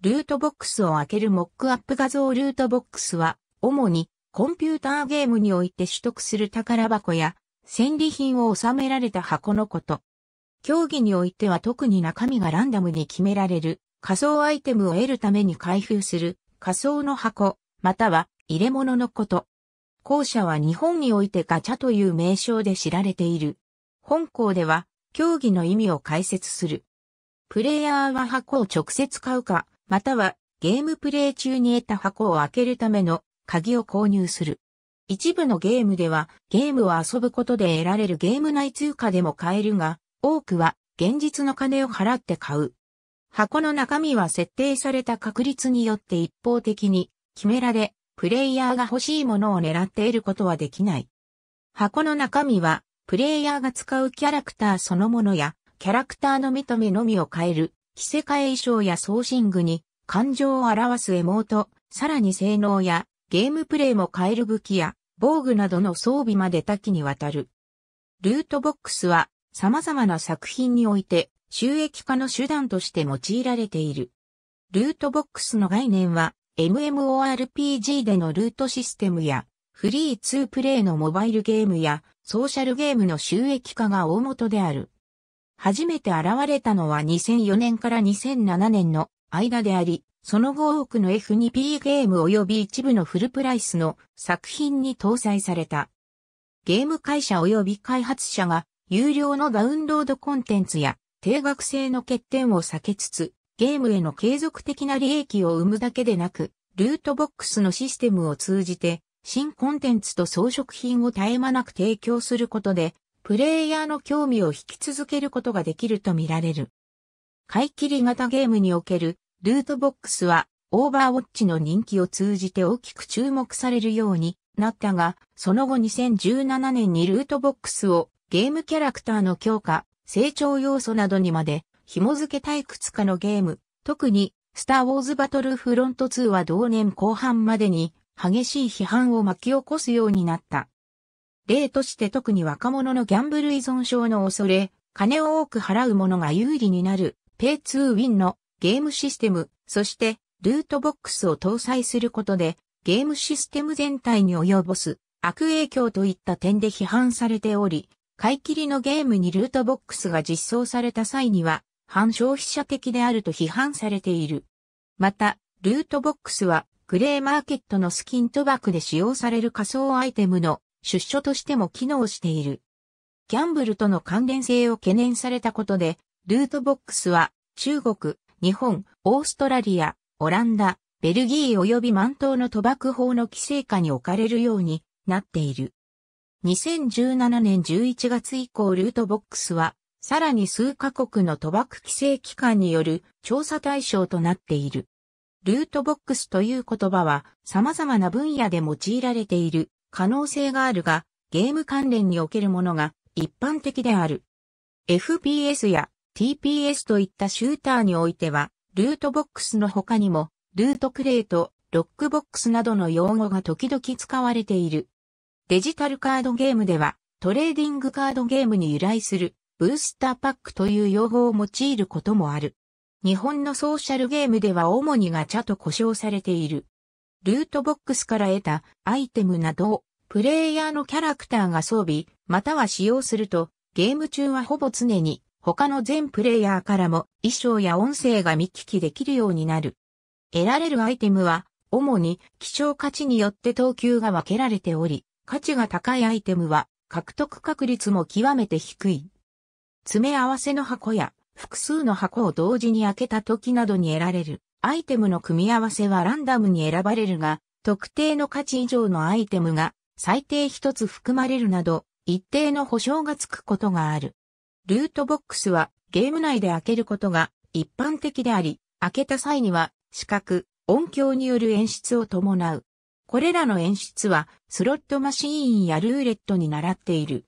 ルートボックスを開けるモックアップ画像ルートボックスは、主にコンピューターゲームにおいて取得する宝箱や、戦利品を収められた箱のこと。競技においては特に中身がランダムに決められる仮想アイテムを得るために開封する仮想の箱、または入れ物のこと。後者は日本においてガチャという名称で知られている。本校では競技の意味を解説する。プレイヤーは箱を直接買うか、またはゲームプレイ中に得た箱を開けるための鍵を購入する。一部のゲームではゲームを遊ぶことで得られるゲーム内通貨でも買えるが、多くは現実の金を払って買う。箱の中身は設定された確率によって一方的に決められ、プレイヤーが欲しいものを狙っていることはできない。箱の中身は、プレイヤーが使うキャラクターそのものや、キャラクターの見た目のみを変える着せ替え衣装や送信具に感情を表すエモート、さらに性能やゲームプレイも変える武器や防具などの装備まで多岐にわたる。ルートボックスは様々な作品において収益化の手段として用いられている。ルートボックスの概念は MMORPG でのルートシステムやフリー2プレイのモバイルゲームやソーシャルゲームの収益化が大元である。初めて現れたのは2004年から2007年の間であり、その後多くの F2P ゲーム及び一部のフルプライスの作品に搭載された。ゲーム会社及び開発者が有料のダウンロードコンテンツや定額制の欠点を避けつつ、ゲームへの継続的な利益を生むだけでなく、ルートボックスのシステムを通じて、新コンテンツと装飾品を絶え間なく提供することで、プレイヤーの興味を引き続けることができるとみられる。買い切り型ゲームにおけるルートボックスはオーバーウォッチの人気を通じて大きく注目されるようになったが、その後2017年にルートボックスをゲームキャラクターの強化、成長要素などにまで紐付け退屈化かのゲーム、特にスターウォーズバトルフロント2は同年後半までに激しい批判を巻き起こすようになった。例として特に若者のギャンブル依存症の恐れ、金を多く払う者が有利になる、ペイーウィンのゲームシステム、そしてルートボックスを搭載することで、ゲームシステム全体に及ぼす悪影響といった点で批判されており、買い切りのゲームにルートボックスが実装された際には、反消費者的であると批判されている。また、ルートボックスは、グレーマーケットのスキン賭博で使用される仮想アイテムの出所としても機能している。ギャンブルとの関連性を懸念されたことで、ルートボックスは中国、日本、オーストラリア、オランダ、ベルギー及び満島の賭博法の規制下に置かれるようになっている。2017年11月以降ルートボックスは、さらに数カ国の賭博規制機関による調査対象となっている。ルートボックスという言葉は様々な分野で用いられている可能性があるが、ゲーム関連におけるものが一般的である。FPS や TPS といったシューターにおいては、ルートボックスの他にも、ルートクレート、ロックボックスなどの用語が時々使われている。デジタルカードゲームでは、トレーディングカードゲームに由来する、ブースターパックという用語を用いることもある。日本のソーシャルゲームでは主にガチャと呼称されている。ルートボックスから得たアイテムなどをプレイヤーのキャラクターが装備、または使用すると、ゲーム中はほぼ常に他の全プレイヤーからも衣装や音声が見聞きできるようになる。得られるアイテムは、主に希少価値によって等級が分けられており、価値が高いアイテムは獲得確率も極めて低い。詰め合わせの箱や複数の箱を同時に開けた時などに得られるアイテムの組み合わせはランダムに選ばれるが、特定の価値以上のアイテムが最低一つ含まれるなど、一定の保証がつくことがある。ルートボックスはゲーム内で開けることが一般的であり、開けた際には視覚、音響による演出を伴う。これらの演出はスロットマシーンやルーレットに習っている。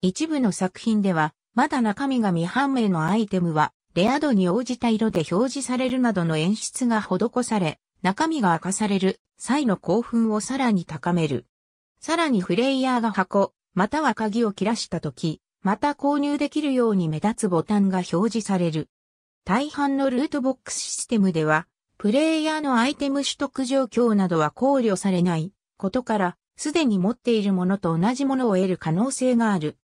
一部の作品では、まだ中身が未判明のアイテムは、レア度に応じた色で表示されるなどの演出が施され、中身が明かされる際の興奮をさらに高める。さらにプレイヤーが箱、または鍵を切らしたとき、また購入できるように目立つボタンが表示される。大半のルートボックスシステムでは、プレイヤーのアイテム取得状況などは考慮されないことから、すでに持っているものと同じものを得る可能性がある。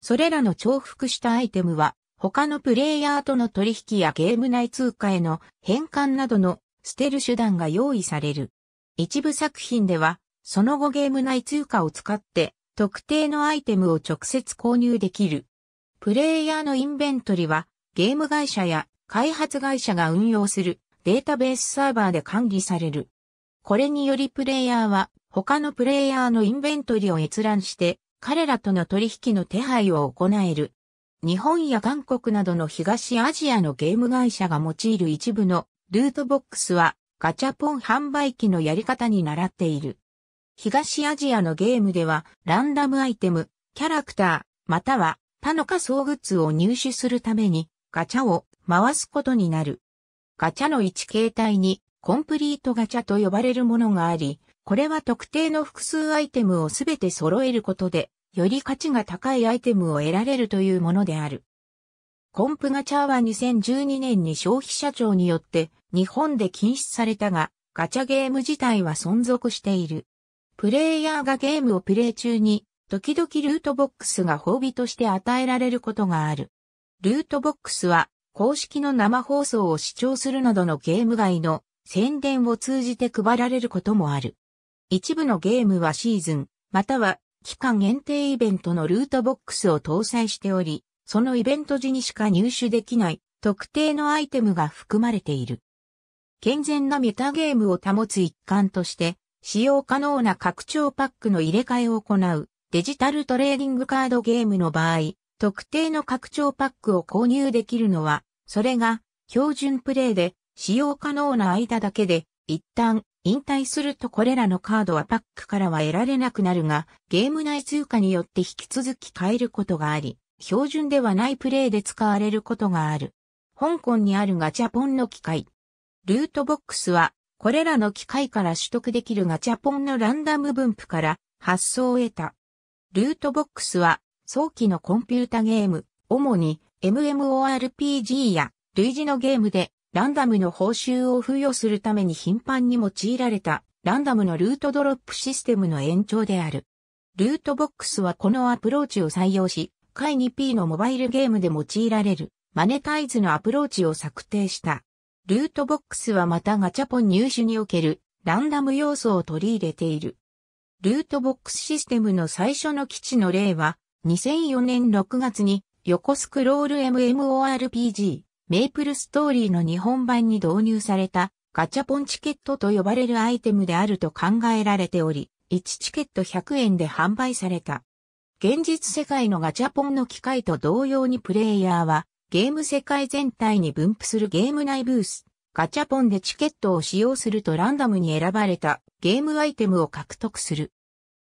それらの重複したアイテムは、他のプレイヤーとの取引やゲーム内通貨への変換などの捨てる手段が用意される。一部作品では、その後ゲーム内通貨を使って特定のアイテムを直接購入できる。プレイヤーのインベントリはゲーム会社や開発会社が運用するデータベースサーバーで管理される。これによりプレイヤーは他のプレイヤーのインベントリを閲覧して彼らとの取引の手配を行える。日本や韓国などの東アジアのゲーム会社が用いる一部のルートボックスはガチャポン販売機のやり方に習っている。東アジアのゲームでは、ランダムアイテム、キャラクター、または他の仮想グッズを入手するために、ガチャを回すことになる。ガチャの1形態に、コンプリートガチャと呼ばれるものがあり、これは特定の複数アイテムをすべて揃えることで、より価値が高いアイテムを得られるというものである。コンプガチャは2012年に消費者庁によって日本で禁止されたが、ガチャゲーム自体は存続している。プレイヤーがゲームをプレイ中に、時々ルートボックスが褒美として与えられることがある。ルートボックスは、公式の生放送を視聴するなどのゲーム外の宣伝を通じて配られることもある。一部のゲームはシーズン、または期間限定イベントのルートボックスを搭載しており、そのイベント時にしか入手できない特定のアイテムが含まれている。健全なメタゲームを保つ一環として、使用可能な拡張パックの入れ替えを行うデジタルトレーディングカードゲームの場合、特定の拡張パックを購入できるのは、それが標準プレイで使用可能な間だけで、一旦引退するとこれらのカードはパックからは得られなくなるが、ゲーム内通貨によって引き続き変えることがあり、標準ではないプレイで使われることがある。香港にあるガチャポンの機械。ルートボックスはこれらの機械から取得できるガチャポンのランダム分布から発想を得た。ルートボックスは早期のコンピュータゲーム、主に MMORPG や類似のゲームでランダムの報酬を付与するために頻繁に用いられたランダムのルートドロップシステムの延長である。ルートボックスはこのアプローチを採用し、会 2P のモバイルゲームで用いられるマネタイズのアプローチを策定した。ルートボックスはまたガチャポン入手におけるランダム要素を取り入れている。ルートボックスシステムの最初の基地の例は、2004年6月に横スクロール MMORPG メイプルストーリーの日本版に導入されたガチャポンチケットと呼ばれるアイテムであると考えられており、1チケット100円で販売された。現実世界のガチャポンの機械と同様にプレイヤーはゲーム世界全体に分布するゲーム内ブース、ガチャポンでチケットを使用するとランダムに選ばれたゲームアイテムを獲得する。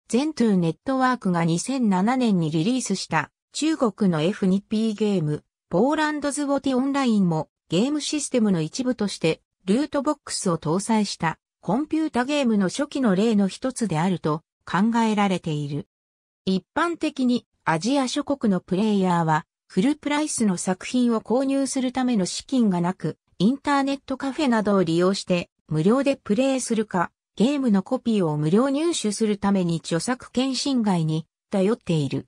全トゥネットワークが2007年にリリースした中国の F2P ゲーム、ポーランドズウォティオンラインもゲームシステムの一部としてルートボックスを搭載したコンピュータゲームの初期の例の一つであると考えられている。一般的にアジア諸国のプレイヤーはフルプライスの作品を購入するための資金がなく、インターネットカフェなどを利用して無料でプレイするか、ゲームのコピーを無料入手するために著作権侵害に頼っている。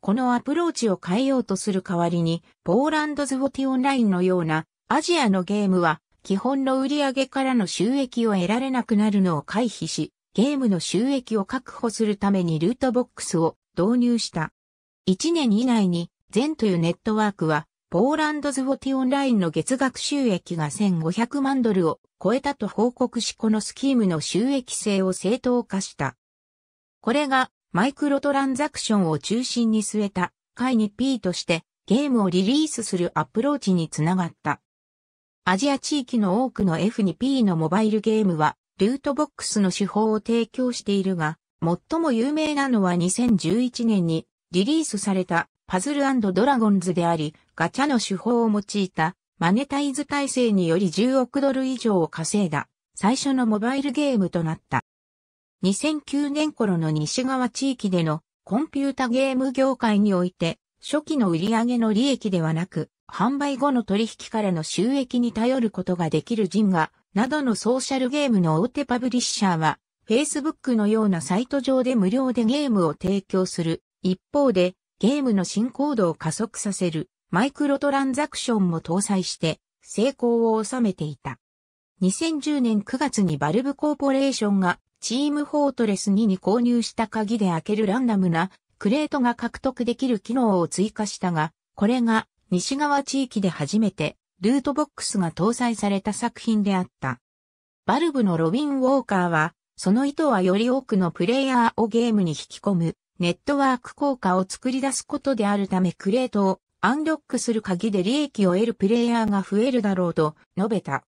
このアプローチを変えようとする代わりに、ポーランドズウォティオンラインのようなアジアのゲームは基本の売上からの収益を得られなくなるのを回避し、ゲームの収益を確保するためにルートボックスを導入した。1年以内に全というネットワークは、ポーランドズウォティオンラインの月額収益が1500万ドルを超えたと報告しこのスキームの収益性を正当化した。これがマイクロトランザクションを中心に据えた会に P としてゲームをリリースするアプローチにつながった。アジア地域の多くの F2P のモバイルゲームはルートボックスの手法を提供しているが、最も有名なのは2011年にリリースされたパズルドラゴンズであり、ガチャの手法を用いたマネタイズ体制により10億ドル以上を稼いだ最初のモバイルゲームとなった。2009年頃の西側地域でのコンピュータゲーム業界において初期の売り上げの利益ではなく販売後の取引からの収益に頼ることができるジンガなどのソーシャルゲームの大手パブリッシャーは Facebook のようなサイト上で無料でゲームを提供する一方でゲームの進行度を加速させるマイクロトランザクションも搭載して成功を収めていた。2010年9月にバルブコーポレーションがチームフォートレス2に購入した鍵で開けるランダムなクレートが獲得できる機能を追加したが、これが西側地域で初めてルートボックスが搭載された作品であった。バルブのロビン・ウォーカーは、その意図はより多くのプレイヤーをゲームに引き込むネットワーク効果を作り出すことであるためクレートをアンロックする鍵で利益を得るプレイヤーが増えるだろうと述べた。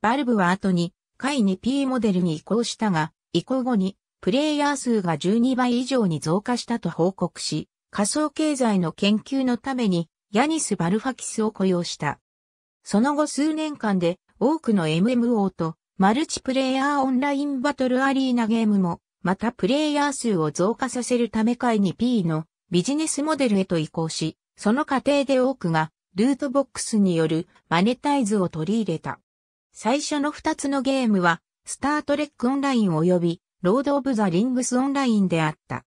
バルブは後に、位 2P モデルに移行したが、移行後に、プレイヤー数が12倍以上に増加したと報告し、仮想経済の研究のために、ヤニス・バルファキスを雇用した。その後数年間で、多くの MMO と、マルチプレイヤーオンラインバトルアリーナゲームもまたプレイヤー数を増加させるため会に P のビジネスモデルへと移行し、その過程で多くがルートボックスによるマネタイズを取り入れた。最初の2つのゲームは、スタートレックオンライン及び、ロード・オブ・ザ・リングス・オンラインであった。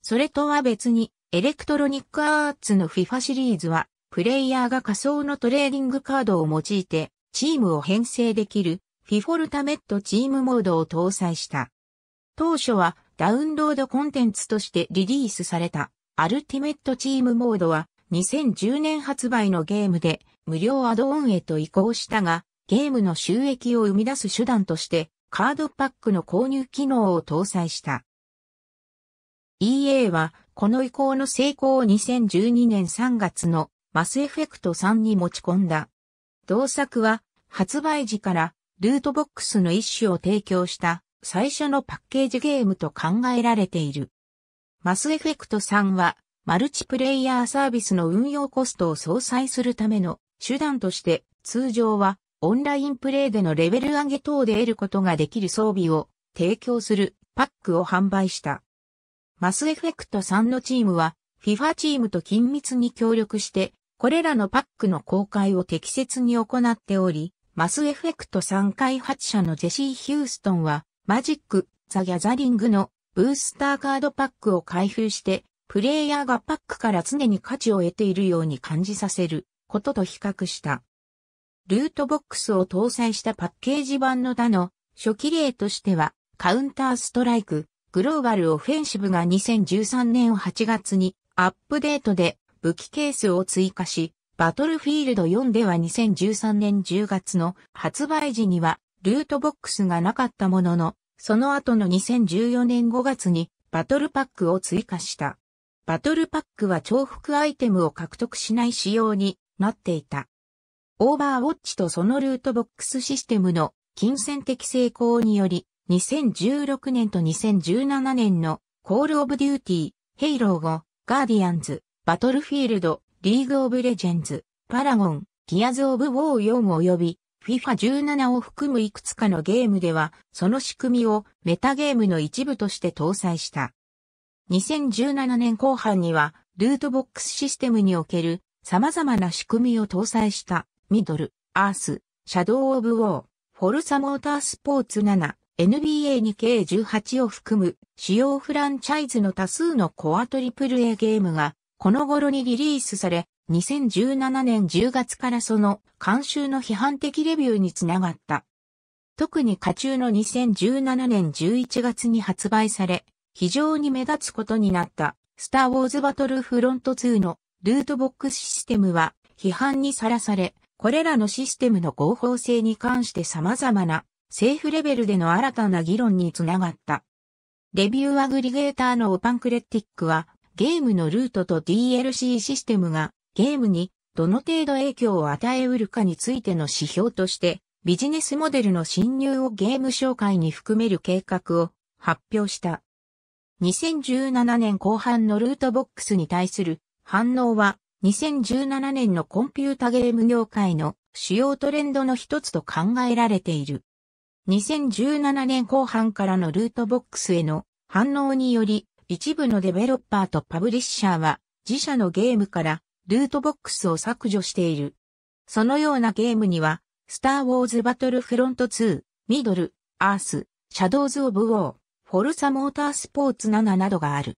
それとは別に、エレクトロニック・アーツの FIFA シリーズは、プレイヤーが仮想のトレーディングカードを用いて、チームを編成できる、フィフォルタメットチームモードを搭載した。当初はダウンロードコンテンツとしてリリースされたアルティメットチームモードは2010年発売のゲームで無料アドオンへと移行したがゲームの収益を生み出す手段としてカードパックの購入機能を搭載した。EA はこの移行の成功を2012年3月のマスエフェクト3に持ち込んだ。同作は発売時からルートボックスの一種を提供した最初のパッケージゲームと考えられている。マスエフェクト3は、マルチプレイヤーサービスの運用コストを相殺するための手段として、通常はオンラインプレイでのレベル上げ等で得ることができる装備を提供するパックを販売した。マスエフェクト3のチームは FIFA チームと緊密に協力して、これらのパックの公開を適切に行っており、マスエフェクト3開発者のジェシー・ヒューストンは、マジック、ザ・ギャザリングのブースターカードパックを開封して、プレイヤーがパックから常に価値を得ているように感じさせることと比較した。ルートボックスを搭載したパッケージ版の他の初期例としては、カウンターストライク、グローバルオフェンシブが2013年8月にアップデートで武器ケースを追加し、バトルフィールド4では2013年10月の発売時にはルートボックスがなかったものの、その後の2014年5月にバトルパックを追加した。バトルパックは重複アイテムを獲得しない仕様になっていた。オーバーウォッチとそのルートボックスシステムの金銭的成功により、2016年と2017年のコールオブデューティー、ヘイロー後、ガーディアンズ、バトルフィールド、リーグオブレジェンズ、パラゴン、ギアズオブウォー4及び FIFA17 を含むいくつかのゲームでは、その仕組みをメタゲームの一部として搭載した。2017年後半には、ルートボックスシステムにおける様々な仕組みを搭載したミドル、アース、シャドウ・オブ・ウォー、フォルサ・モータースポーツ7、NBA に計18を含む主要フランチャイズの多数のコアトリプル a ゲームがこの頃にリリースされ2017年10月からその監修の批判的レビューにつながった。特に家中の2017年11月に発売され、非常に目立つことになった、スター・ウォーズ・バトル・フロント2のルートボックスシステムは批判にさらされ、これらのシステムの合法性に関して様々な政府レベルでの新たな議論につながった。レビューアグリゲーターのオパンクレティックは、ゲームのルートと DLC システムがゲームにどの程度影響を与えうるかについての指標として、ビジネスモデルの侵入をゲーム紹介に含める計画を発表した。2017年後半のルートボックスに対する反応は、2017年のコンピュータゲーム業界の主要トレンドの一つと考えられている。2017年後半からのルートボックスへの反応により、一部のデベロッパーとパブリッシャーは自社のゲームからルートボックスを削除している。そのようなゲームには、スター・ウォーズ・バトル・フロント2、ミドル、アース、シャドウズ・オブ・ウォー、フォルサ・モータースポーツ7などがある。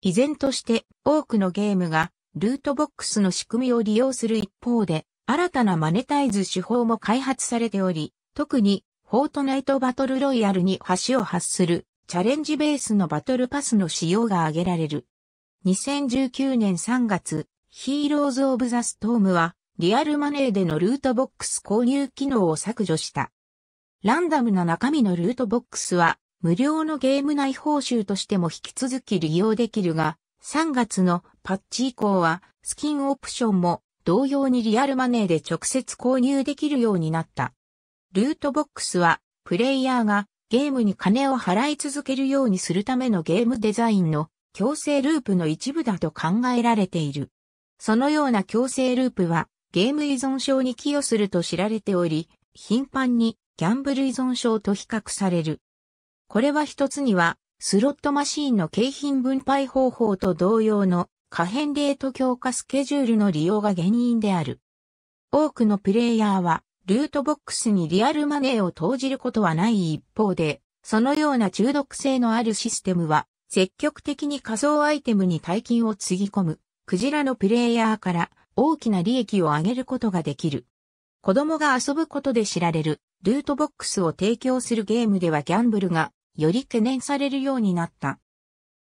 依然として多くのゲームがルートボックスの仕組みを利用する一方で、新たなマネタイズ手法も開発されており、特にフォートナイトバトルロイヤルに橋を発するチャレンジベースのバトルパスの使用が挙げられる。2019年3月、ヒーローズ・オブ・ザ・ストームは、リアルマネーでのルートボックス購入機能を削除した。ランダムな中身のルートボックスは、無料のゲーム内報酬としても引き続き利用できるが、3月のパッチ以降は、スキンオプションも同様にリアルマネーで直接購入できるようになった。ルートボックスは、プレイヤーがゲームに金を払い続けるようにするためのゲームデザインの強制ループの一部だと考えられている。そのような強制ループはゲーム依存症に寄与すると知られており、頻繁にギャンブル依存症と比較される。これは一つには、スロットマシーンの景品分配方法と同様の可変レート強化スケジュールの利用が原因である。多くのプレイヤーは、ルートボックスにリアルマネーを投じることはない一方で、そのような中毒性のあるシステムは、積極的に仮想アイテムに大金をつぎ込むクジラのプレイヤーから大きな利益を上げることができる。子供が遊ぶことで知られるルートボックスを提供するゲームではギャンブルがより懸念されるようになった。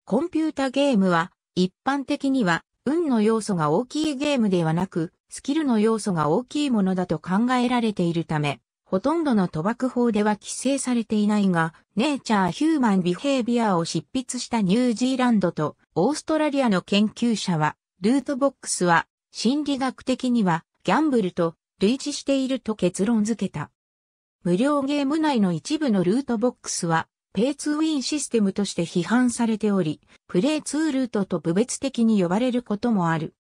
コンピュータゲームは一般的には運の要素が大きいゲームではなくスキルの要素が大きいものだと考えられているため、ほとんどの賭博法では規制されていないが、ネイチャー・ヒューマン・ビヘイビアを執筆したニュージーランドとオーストラリアの研究者は、ルートボックスは心理学的にはギャンブルと類似していると結論付けた。無料ゲーム内の一部のルートボックスはペイツウィンシステムとして批判されており、プレイツールートと部別的に呼ばれることもある。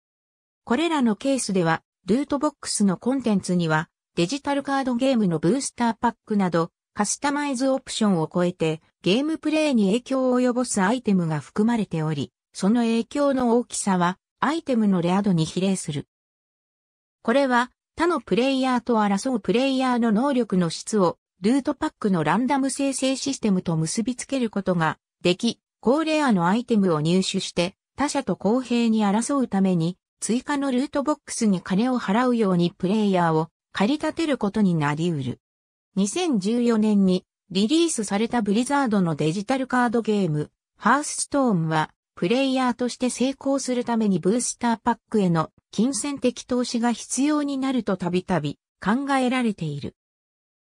これらのケースでは、ルートボックスのコンテンツには、デジタルカードゲームのブースターパックなど、カスタマイズオプションを超えて、ゲームプレイに影響を及ぼすアイテムが含まれており、その影響の大きさは、アイテムのレア度に比例する。これは他のプレイヤーと争うプレイヤーの能力の質をルートパックのランダム生成システムと結びつけることができ、高レアのアイテムを入手して他者と公平に争うために追加のルートボックスに金を払うようにプレイヤーを借り立てることになり得る。2014年にリリースされたブリザードのデジタルカードゲーム、ハースストーンはプレイヤーとして成功するためにブースターパックへの金銭的投資が必要になるとたびたび考えられている。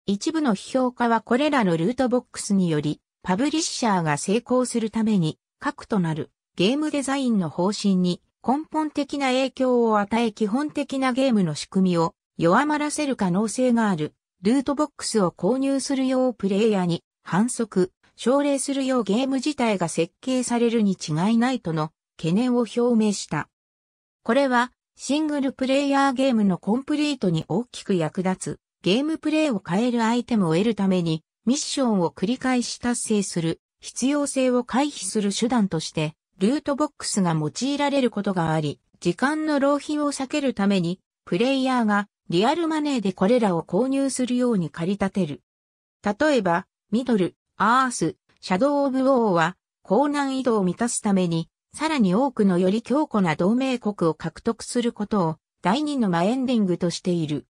一部の批評家はこれらのルートボックスにより、パブリッシャーが成功するために、核となるゲームデザインの方針に根本的な影響を与え基本的なゲームの仕組みを弱まらせる可能性があるルートボックスを購入するようプレイヤーに反則奨励するようゲーム自体が設計されるに違いないとの懸念を表明した。これはシングルプレイヤーゲームのコンプリートに大きく役立つゲームプレイを変えるアイテムを得るためにミッションを繰り返し達成する必要性を回避する手段としてルートボックスが用いられることがあり、時間の浪費を避けるためにプレイヤーがリアルマネーでこれらを購入するように駆り立てる。例えば、ミドル、アース、シャドウ・オブ・ウォーは、高難易度を満たすために、さらに多くのより強固な同盟国を獲得することを、第二のマエンディングとしている。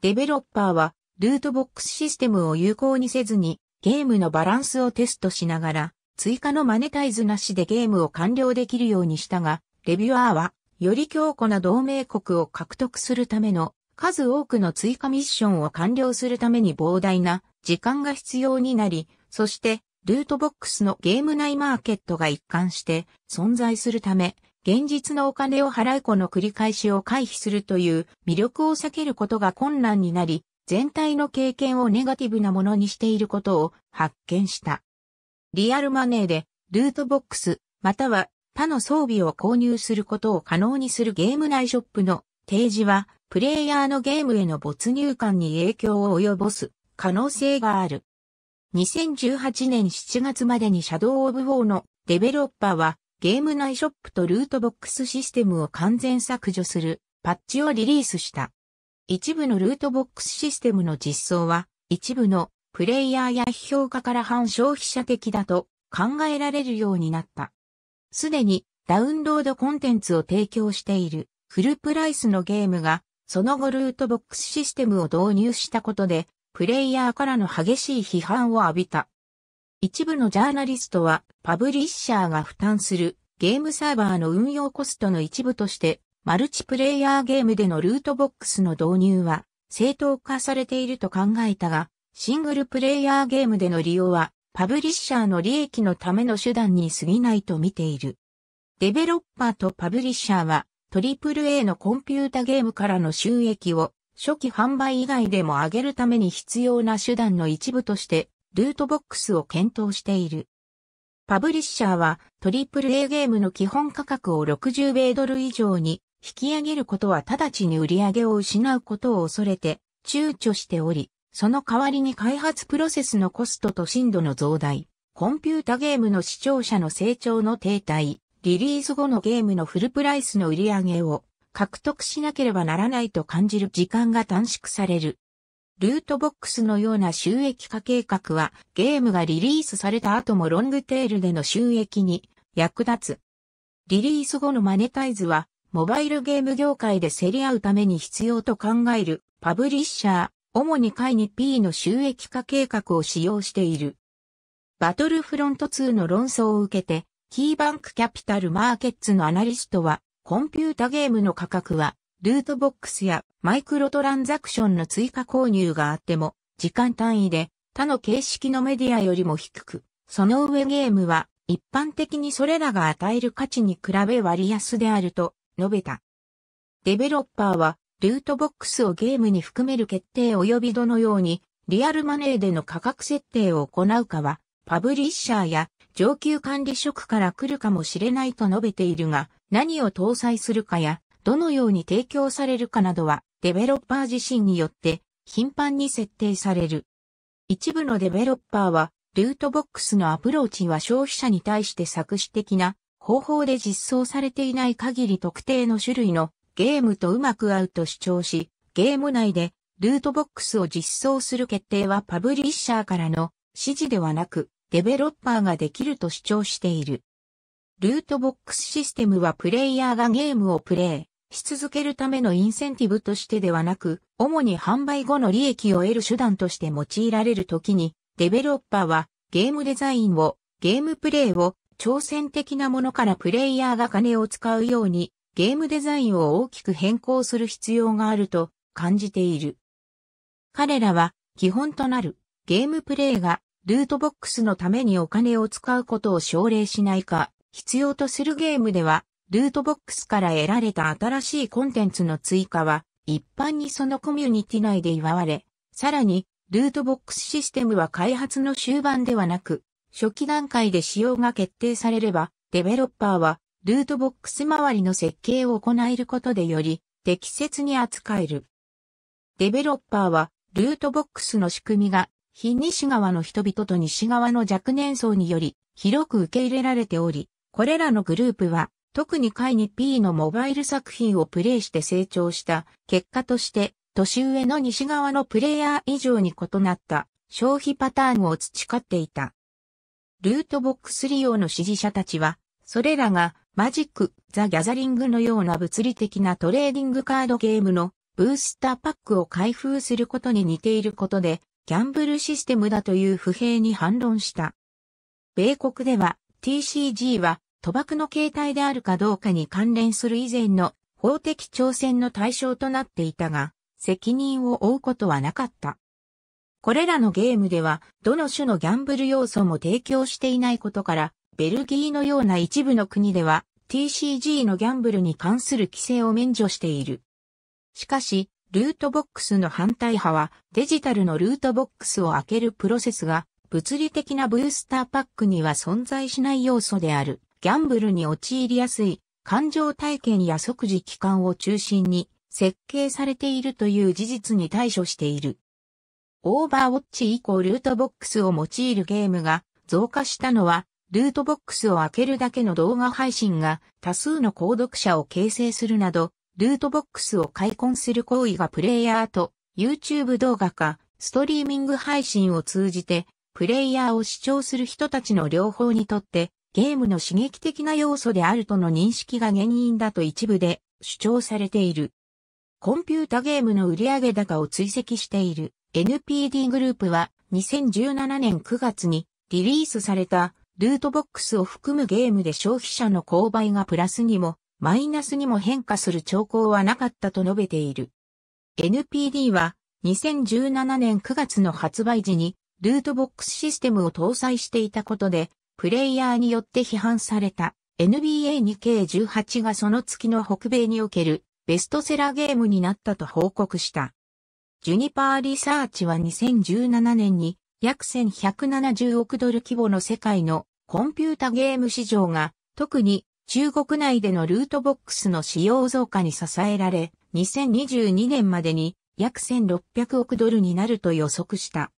デベロッパーは、ルートボックスシステムを有効にせずに、ゲームのバランスをテストしながら、追加のマネタイズなしでゲームを完了できるようにしたが、レビュアーは、より強固な同盟国を獲得するための、数多くの追加ミッションを完了するために膨大な時間が必要になり、そして、ルートボックスのゲーム内マーケットが一貫して存在するため、現実のお金を払う子の繰り返しを回避するという魅力を避けることが困難になり、全体の経験をネガティブなものにしていることを発見した。リアルマネーでルートボックスまたは他の装備を購入することを可能にするゲーム内ショップの提示はプレイヤーのゲームへの没入感に影響を及ぼす可能性がある。2018年7月までにシャドウオブウォーのデベロッパーはゲーム内ショップとルートボックスシステムを完全削除するパッチをリリースした。一部のルートボックスシステムの実装は一部のプレイヤーや批評家から反消費者的だと考えられるようになった。すでにダウンロードコンテンツを提供しているフルプライスのゲームがその後ルートボックスシステムを導入したことでプレイヤーからの激しい批判を浴びた。一部のジャーナリストは、パブリッシャーが負担するゲームサーバーの運用コストの一部として、マルチプレイヤーゲームでのルートボックスの導入は正当化されていると考えたが、シングルプレイヤーゲームでの利用はパブリッシャーの利益のための手段に過ぎないと見ている。デベロッパーとパブリッシャーは AAA のコンピュータゲームからの収益を初期販売以外でも上げるために必要な手段の一部として、ルートボックスを検討している。パブリッシャーは AAA ゲームの基本価格を60米ドル以上に引き上げることは直ちに売り上げを失うことを恐れて躊躇しており、その代わりに開発プロセスのコストと深度の増大、コンピュータゲームの視聴者の成長の停滞、リリース後のゲームのフルプライスの売り上げを獲得しなければならないと感じる時間が短縮される。ルートボックスのような収益化計画はゲームがリリースされた後もロングテールでの収益に役立つ。リリース後のマネタイズはモバイルゲーム業界で競り合うために必要と考えるパブリッシャー、主に会に P の収益化計画を使用している。バトルフロント2の論争を受けて、キーバンクキャピタルマーケッツのアナリストは、コンピュータゲームの価格は、ルートボックスやマイクロトランザクションの追加購入があっても、時間単位で他の形式のメディアよりも低く、その上ゲームは一般的にそれらが与える価値に比べ割安であると述べた。デベロッパーはルートボックスをゲームに含める決定及びどのようにリアルマネーでの価格設定を行うかはパブリッシャーや上級管理職から来るかもしれないと述べているが、何を搭載するかや、どのように提供されるかなどは、デベロッパー自身によって頻繁に設定される。一部のデベロッパーは、ルートボックスのアプローチは消費者に対して作詞的な方法で実装されていない限り特定の種類のゲームとうまく合うと主張し、ゲーム内でルートボックスを実装する決定はパブリッシャーからの指示ではなく、デベロッパーができると主張している。ルートボックスシステムはプレイヤーがゲームをプレイし続けるためのインセンティブとしてではなく、主に販売後の利益を得る手段として用いられるときに、デベロッパーはゲームデザインを、ゲームプレイを挑戦的なものからプレイヤーが金を使うように、ゲームデザインを大きく変更する必要があると感じている。彼らは基本となるゲームプレイがルートボックスのためにお金を使うことを奨励しないか、必要とするゲームでは、ルートボックスから得られた新しいコンテンツの追加は、一般にそのコミュニティ内で祝われ、さらに、ルートボックスシステムは開発の終盤ではなく、初期段階で使用が決定されれば、デベロッパーは、ルートボックス周りの設計を行えることでより、適切に扱える。デベロッパーは、ルートボックスの仕組みが、非西側の人々と西側の若年層により、広く受け入れられており、これらのグループは、特に下位に P のモバイル作品をプレイして成長した結果として、年上の西側のプレイヤー以上に異なった消費パターンを培っていた。ルートボックス利用の支持者たちは、それらがマジック、ザ・ギャザリングのような物理的なトレーディングカードゲームのブースターパックを開封することに似ていることで、ギャンブルシステムだという不平に反論した。米国では TCG は賭博の形態であるかどうかに関連する以前の法的挑戦の対象となっていたが、責任を負うことはなかった。これらのゲームでは、どの種のギャンブル要素も提供していないことから、ベルギーのような一部の国では、TCG のギャンブルに関する規制を免除している。しかし、ルートボックスの反対派は、デジタルのルートボックスを開けるプロセスが物理的なブースターパックには存在しない要素である、ギャンブルに陥りやすい、感情体験や即時期間を中心に設計されているという事実に対処している。オーバーウォッチ以降ルートボックスを用いるゲームが増加したのは、ルートボックスを開けるだけの動画配信が多数の購読者を形成するなど、ルートボックスを開墾する行為がプレイヤーと YouTube 動画かストリーミング配信を通じてプレイヤーを視聴する人たちの両方にとって、ゲームの刺激的な要素であるとの認識が原因だと一部で主張されている。コンピュータゲームの売上高を追跡している NPD グループは2017年9月にリリースされたルートボックスを含むゲームで消費者の購買がプラスにもマイナスにも変化する兆候はなかったと述べている。NPD は2017年9月の発売時にルートボックスシステムを搭載していたことで、プレイヤーによって批判された NBA2K18 がその月の北米におけるベストセラーゲームになったと報告した。ジュニパーリサーチは2017年に約1170億ドル規模の世界のコンピュータゲーム市場が特に中国内でのルートボックスの使用増加に支えられ2022年までに約1600億ドルになると予測した。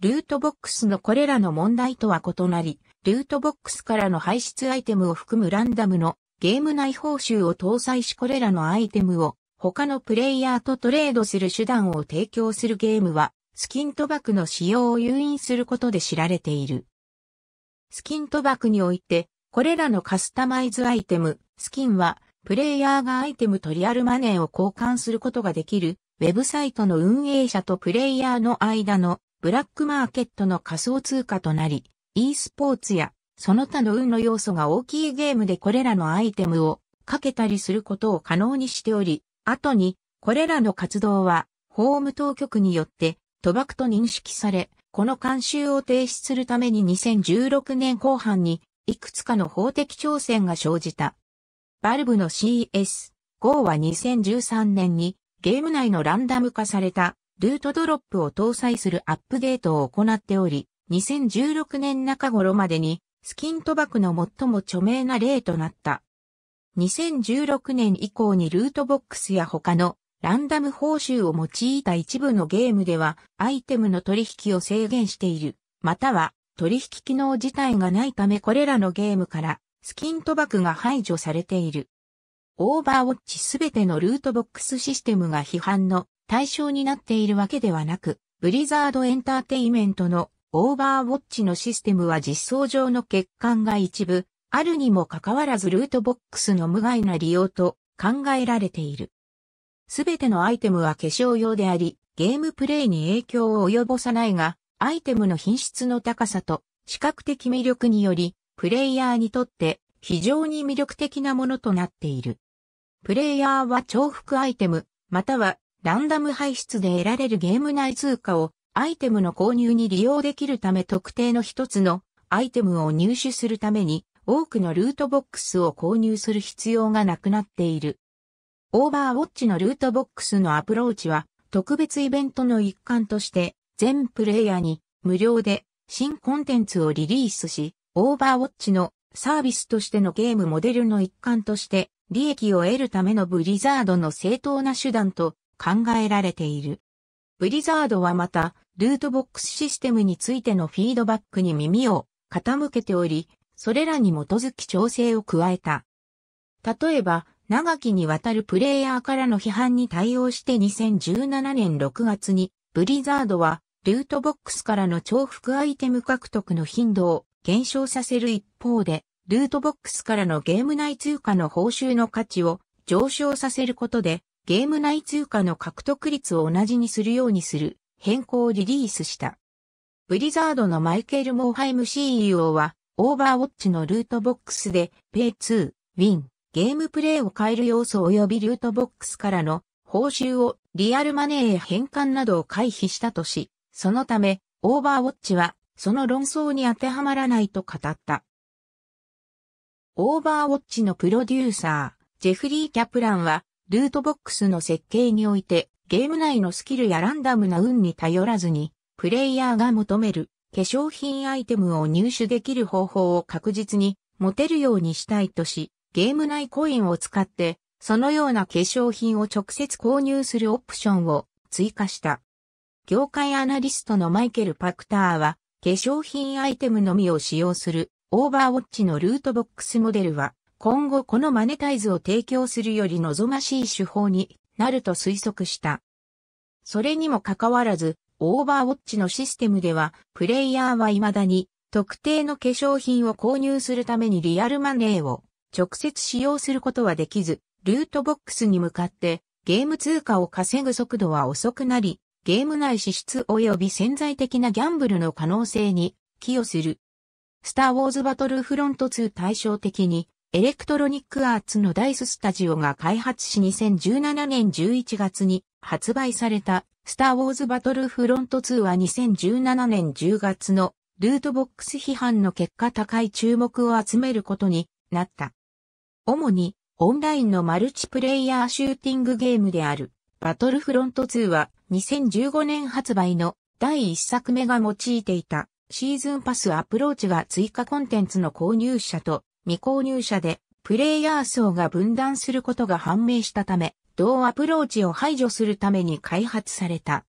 ルートボックスのこれらの問題とは異なり、ルートボックスからの排出アイテムを含むランダムのゲーム内報酬を搭載しこれらのアイテムを他のプレイヤーとトレードする手段を提供するゲームは、スキン賭博の使用を誘引することで知られている。スキン賭博において、これらのカスタマイズアイテム、スキンは、プレイヤーがアイテムとリアルマネーを交換することができる、ウェブサイトの運営者とプレイヤーの間のブラックマーケットの仮想通貨となり、e スポーツやその他の運の要素が大きいゲームでこれらのアイテムをかけたりすることを可能にしており、後にこれらの活動は法務当局によって賭博と認識され、この慣習を停止するために2016年後半にいくつかの法的挑戦が生じた。バルブの CS5 は2013年にゲーム内のランダム化されたルートドロップを搭載するアップデートを行っており、2016年中頃までに、スキン賭博の最も著名な例となった。2016年以降にルートボックスや他のランダム報酬を用いた一部のゲームでは、アイテムの取引を制限している、または取引機能自体がないためこれらのゲームから、スキン賭博が排除されている。オーバーウォッチすべてのルートボックスシステムが批判の対象になっているわけではなく、ブリザードエンターテイメントのオーバーウォッチのシステムは実装上の欠陥が一部、あるにもかかわらずルートボックスの無害な利用と考えられている。すべてのアイテムは化粧用であり、ゲームプレイに影響を及ぼさないが、アイテムの品質の高さと視覚的魅力により、プレイヤーにとって非常に魅力的なものとなっている。プレイヤーは重複アイテム、またはランダム排出で得られるゲーム内通貨をアイテムの購入に利用できるため特定の一つのアイテムを入手するために多くのルートボックスを購入する必要がなくなっている。オーバーウォッチのルートボックスのアプローチは特別イベントの一環として全プレイヤーに無料で新コンテンツをリリースし、オーバーウォッチのサービスとしてのゲームモデルの一環として利益を得るためのブリザードの正当な手段と考えられている。ブリザードはまた、ルートボックスシステムについてのフィードバックに耳を傾けており、それらに基づき調整を加えた。例えば、長きにわたるプレイヤーからの批判に対応して2017年6月に、ブリザードは、ルートボックスからの重複アイテム獲得の頻度を減少させる一方で、ルートボックスからのゲーム内通貨の報酬の価値を上昇させることで、ゲーム内通貨の獲得率を同じにするようにする変更をリリースした。ブリザードのマイケル・モーハイム CEO は、オーバーウォッチのルートボックスで、ペイ2、ウィン、ゲームプレイを変える要素及びルートボックスからの報酬をリアルマネーへ返還などを回避したとし、そのため、オーバーウォッチは、その論争に当てはまらないと語った。オーバーウォッチのプロデューサー、ジェフリー・キャプランは、ルートボックスの設計において、ゲーム内のスキルやランダムな運に頼らずに、プレイヤーが求める化粧品アイテムを入手できる方法を確実に持てるようにしたいとし、ゲーム内コインを使って、そのような化粧品を直接購入するオプションを追加した。業界アナリストのマイケル・パクターは、化粧品アイテムのみを使用するオーバーウォッチのルートボックスモデルは、今後このマネタイズを提供するより望ましい手法になると推測した。それにもかかわらず、オーバーウォッチのシステムでは、プレイヤーは未だに特定の化粧品を購入するためにリアルマネーを直接使用することはできず、ルートボックスに向かってゲーム通貨を稼ぐ速度は遅くなり、ゲーム内支出及び潜在的なギャンブルの可能性に寄与する。スターウォーズバトルフロント2対照的にエレクトロニックアーツのダイススタジオが開発し2017年11月に発売されたスター・ウォーズ・バトルフロント2は2017年10月のルートボックス批判の結果高い注目を集めることになった。主にオンラインのマルチプレイヤーシューティングゲームであるバトルフロント2は2015年発売の第1作目が用いていたシーズンパスアプローチが追加コンテンツの購入者と未購入者で、プレイヤー層が分断することが判明したため、同アプローチを排除するために開発された。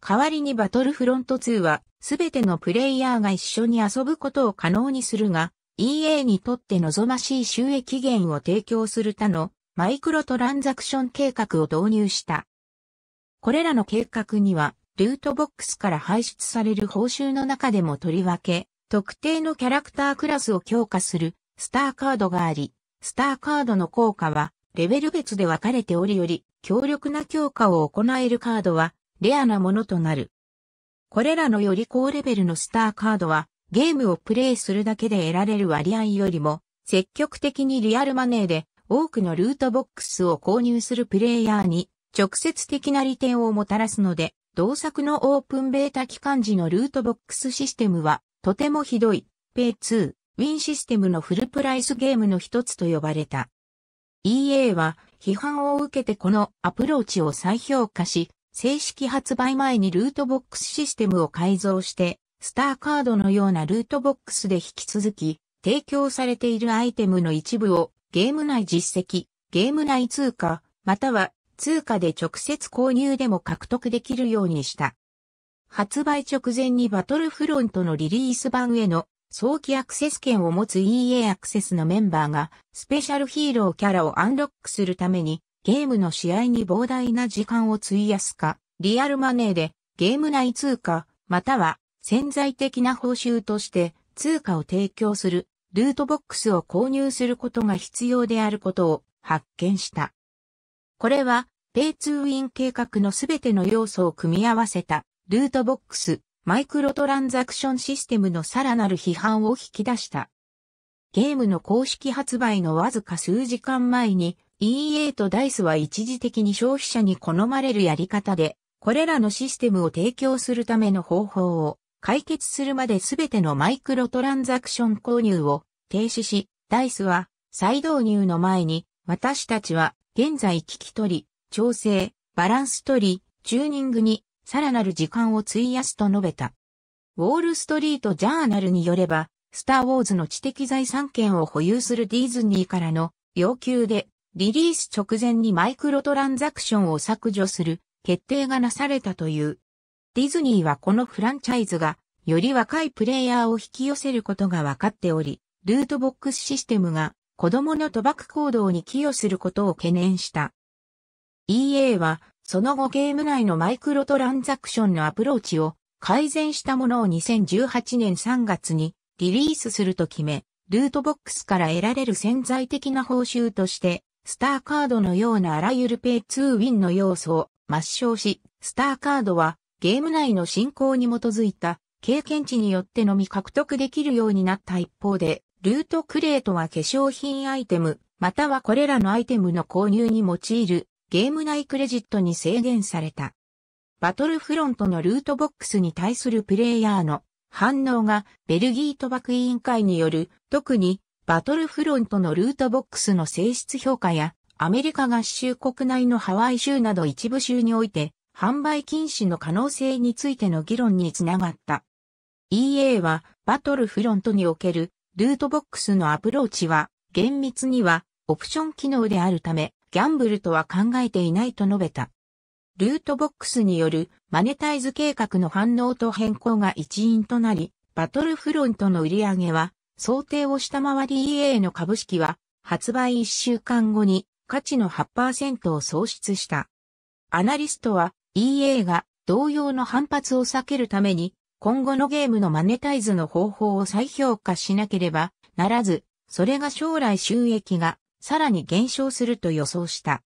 代わりにバトルフロント2は、すべてのプレイヤーが一緒に遊ぶことを可能にするが、EA にとって望ましい収益源を提供する他のマイクロトランザクション計画を導入した。これらの計画には、ルートボックスから排出される報酬の中でもとりわけ、特定のキャラクタークラスを強化するスターカードがあり、スターカードの効果は、レベル別で分かれておりより、強力な強化を行えるカードは、レアなものとなる。これらのより高レベルのスターカードは、ゲームをプレイするだけで得られる割合よりも、積極的にリアルマネーで多くのルートボックスを購入するプレイヤーに直接的な利点をもたらすので、同作のオープンベータ期間時のルートボックスシステムはとてもひどい、ペイ2ウィンシステムのフルプライスゲームの一つと呼ばれた。EA は批判を受けてこのアプローチを再評価し、正式発売前にルートボックスシステムを改造して、スターカードのようなルートボックスで引き続き、提供されているアイテムの一部をゲーム内実績、ゲーム内通貨、または通貨で直接購入でも獲得できるようにした。発売直前にバトルフロントのリリース版への早期アクセス権を持つ EA アクセスのメンバーが、スペシャルヒーローキャラをアンロックするために、ゲームの試合に膨大な時間を費やすか、リアルマネーで、ゲーム内通貨、または、潜在的な報酬として、通貨を提供する、ルートボックスを購入することが必要であることを発見した。これは、ペイツーイン計画のすべての要素を組み合わせた、ルートボックス、マイクロトランザクションシステムのさらなる批判を引き出した。ゲームの公式発売のわずか数時間前に EA と DICE は一時的に消費者に好まれるやり方で、これらのシステムを提供するための方法を解決するまで全てのマイクロトランザクション購入を停止し、DICE は再導入の前に私たちは現在聞き取り、調整、バランス取り、チューニングにさらなる時間を費やすと述べた。ウォールストリートジャーナルによれば、スター・ウォーズの知的財産権を保有するディズニーからの要求で、リリース直前にマイクロトランザクションを削除する決定がなされたという。ディズニーはこのフランチャイズが、より若いプレイヤーを引き寄せることが分かっており、ルートボックスシステムが子供の賭博行動に寄与することを懸念した。EA はその後ゲーム内のマイクロトランザクションのアプローチを改善したものを2018年3月にリリースすると決め、ルートボックスから得られる潜在的な報酬として、スターカードのようなあらゆるペイ2ウィンの要素を抹消し、スターカードはゲーム内の進行に基づいた経験値によってのみ獲得できるようになった一方で、ルートクレートは化粧品アイテム、またはこれらのアイテムの購入に用いるゲーム内クレジットに制限された。バトルフロントのルートボックスに対するプレイヤーの反応がベルギー賭博委員会による特にバトルフロントのルートボックスの性質評価やアメリカ合衆国内のハワイ州など一部州において販売禁止の可能性についての議論につながった。EA はバトルフロントにおけるルートボックスのアプローチは厳密にはオプション機能であるためギャンブルとは考えていないと述べた。ルートボックスによるマネタイズ計画の反応と変更が一因となり、バトルフロントの売り上げは想定を下回り EA の株式は発売1週間後に価値の8%を創出した。アナリストは EA が同様の反発を避けるために今後のゲームのマネタイズの方法を再評価しなければならず、それが将来収益がさらに減少すると予想した。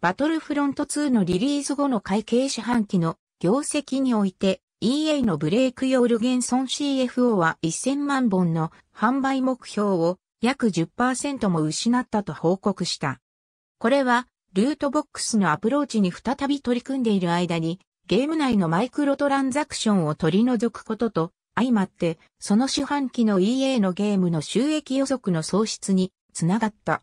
バトルフロント2のリリース後の会計四半期の業績において EA のブレイクヨルゲンソン CFO は1000万本の販売目標を約10%も失ったと報告した。これはルートボックスのアプローチに再び取り組んでいる間にゲーム内のマイクロトランザクションを取り除くことと相まってその四半期の EA のゲームの収益予測の創出につながった。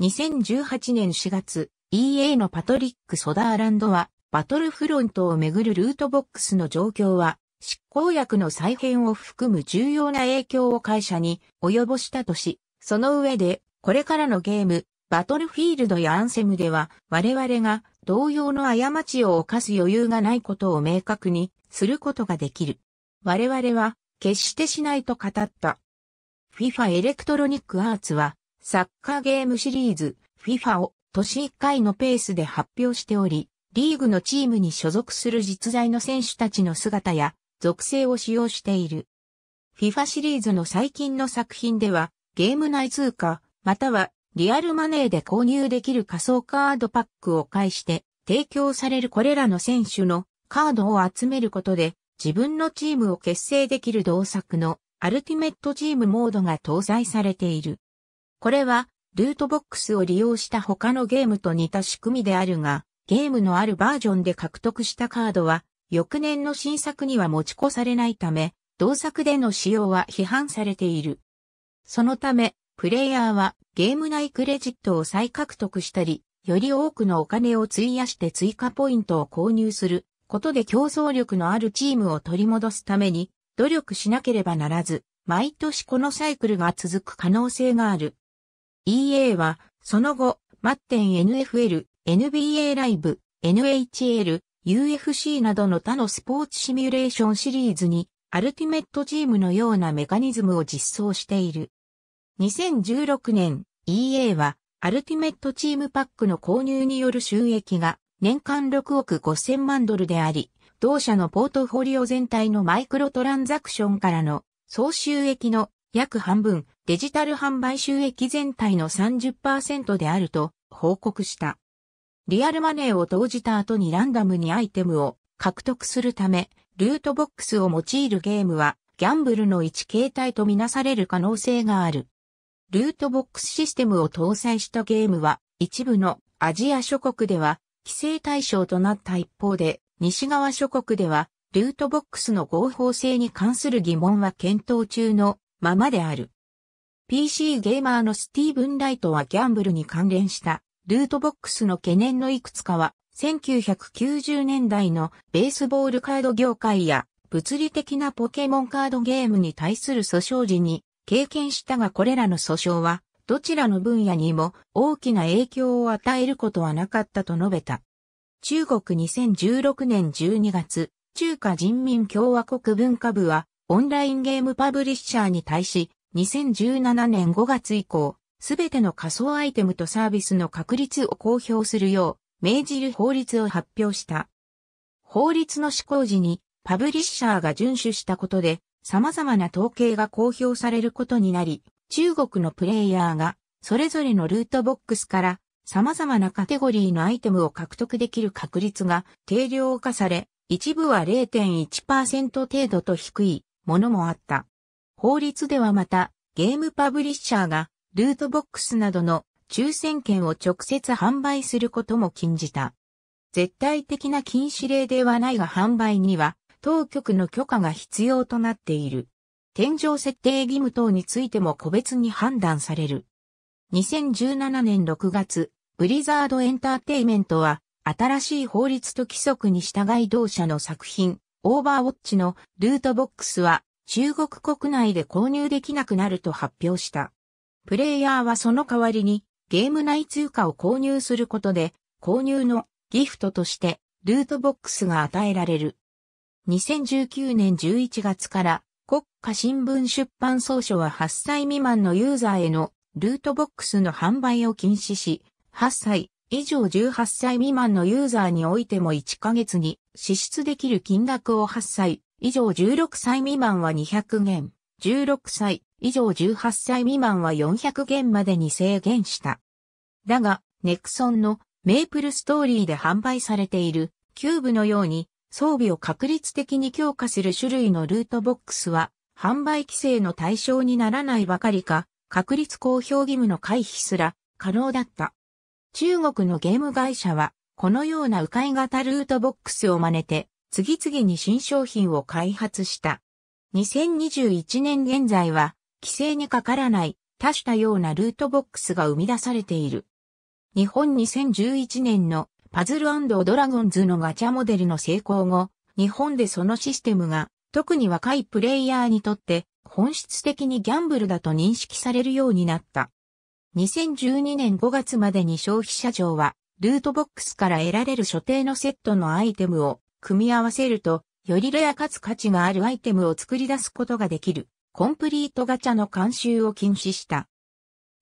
2018年4月、EA のパトリック・ソダーランドは、バトルフロントをめぐるルートボックスの状況は、執行役の再編を含む重要な影響を会社に及ぼしたとし、その上で、これからのゲーム、バトルフィールドやアンセムでは、我々が同様の過ちを犯す余裕がないことを明確にすることができる。我々は決してしないと語った。FIFA エレクトロニックアーツはサッカーゲームシリーズ FIFA を年1回のペースで発表しており、リーグのチームに所属する実在の選手たちの姿や属性を使用している。FIFA シリーズの最近の作品では、ゲーム内通貨、またはリアルマネーで購入できる仮想カードパックを介して提供されるこれらの選手のカードを集めることで自分のチームを結成できる同作のアルティメットチームモードが搭載されている。これは、ルートボックスを利用した他のゲームと似た仕組みであるが、ゲームのあるバージョンで獲得したカードは、翌年の新作には持ち越されないため、同作での使用は批判されている。そのため、プレイヤーはゲーム内クレジットを再獲得したり、より多くのお金を費やして追加ポイントを購入することで競争力のあるチームを取り戻すために努力しなければならず、毎年このサイクルが続く可能性がある。EA は、その後、マッテン NFL、NBA ライブ、NHL、UFC などの他のスポーツシミュレーションシリーズに、アルティメットチームのようなメカニズムを実装している。2016年、EA は、アルティメットチームパックの購入による収益が、年間6億5000万ドルであり、同社のポートフォリオ全体のマイクロトランザクションからの総収益の約半分デジタル販売収益全体の30%であると報告した。リアルマネーを投じた後にランダムにアイテムを獲得するため、ルートボックスを用いるゲームはギャンブルの一形態とみなされる可能性がある。ルートボックスシステムを搭載したゲームは一部のアジア諸国では規制対象となった一方で西側諸国ではルートボックスの合法性に関する疑問は検討中のままである。PC ゲーマーのスティーブン・ライトはギャンブルに関連したルートボックスの懸念のいくつかは1990年代のベースボールカード業界や物理的なポケモンカードゲームに対する訴訟時に経験したがこれらの訴訟はどちらの分野にも大きな影響を与えることはなかったと述べた。中国2016年12月、中華人民共和国文化部はオンラインゲームパブリッシャーに対し2017年5月以降、すべての仮想アイテムとサービスの確率を公表するよう命じる法律を発表した。法律の施行時にパブリッシャーが遵守したことで様々な統計が公表されることになり、中国のプレイヤーがそれぞれのルートボックスから様々なカテゴリーのアイテムを獲得できる確率が定量化され、一部は0.1%程度と低いものもあった。法律ではまた、ゲームパブリッシャーが、ルートボックスなどの抽選券を直接販売することも禁じた。絶対的な禁止令ではないが販売には、当局の許可が必要となっている。天井設定義務等についても個別に判断される。2017年6月、ブリザードエンターテイメントは、新しい法律と規則に従い同社の作品、オーバーウォッチのルートボックスは中国国内で購入できなくなると発表した。プレイヤーはその代わりにゲーム内通貨を購入することで購入のギフトとしてルートボックスが与えられる。2019年11月から国家新聞出版総書は8歳未満のユーザーへのルートボックスの販売を禁止し、8歳以上18歳未満のユーザーにおいても1ヶ月に支出できる金額を8歳、以上16歳未満は200元、16歳、以上18歳未満は400元までに制限した。だが、ネクソンのメープルストーリーで販売されているキューブのように装備を確率的に強化する種類のルートボックスは販売規制の対象にならないばかりか確率公表義務の回避すら可能だった。中国のゲーム会社は、このような迂回型ルートボックスを真似て、次々に新商品を開発した。2021年現在は、規制にかからない多種多様なルートボックスが生み出されている。日本2011年のパズルドラゴンズのガチャモデルの成功後、日本でそのシステムが特に若いプレイヤーにとって本質的にギャンブルだと認識されるようになった。2012年5月までに消費者庁は、ルートボックスから得られる所定のセットのアイテムを組み合わせると、よりレアかつ価値があるアイテムを作り出すことができる、コンプリートガチャの監修を禁止した。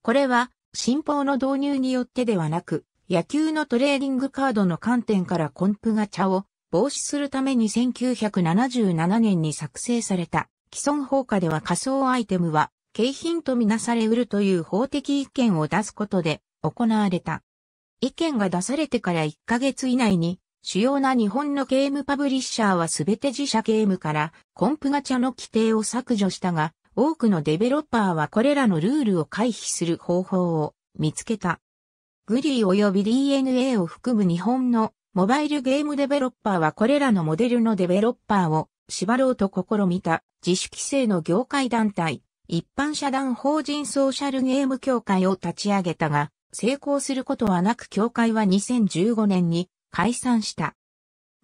これは、新法の導入によってではなく、野球のトレーディングカードの観点からコンプガチャを防止するために1977年に作成された既存法下では仮想アイテムは景品とみなされうるという法的意見を出すことで行われた。意見が出されてから1ヶ月以内に、主要な日本のゲームパブリッシャーはすべて自社ゲームからコンプガチャの規定を削除したが、多くのデベロッパーはこれらのルールを回避する方法を見つけた。グリー及び DNA を含む日本のモバイルゲームデベロッパーはこれらのモデルのデベロッパーを縛ろうと試みた自主規制の業界団体一般社団法人ソーシャルゲーム協会を立ち上げたが、成功することはなく協会は2015年に解散した。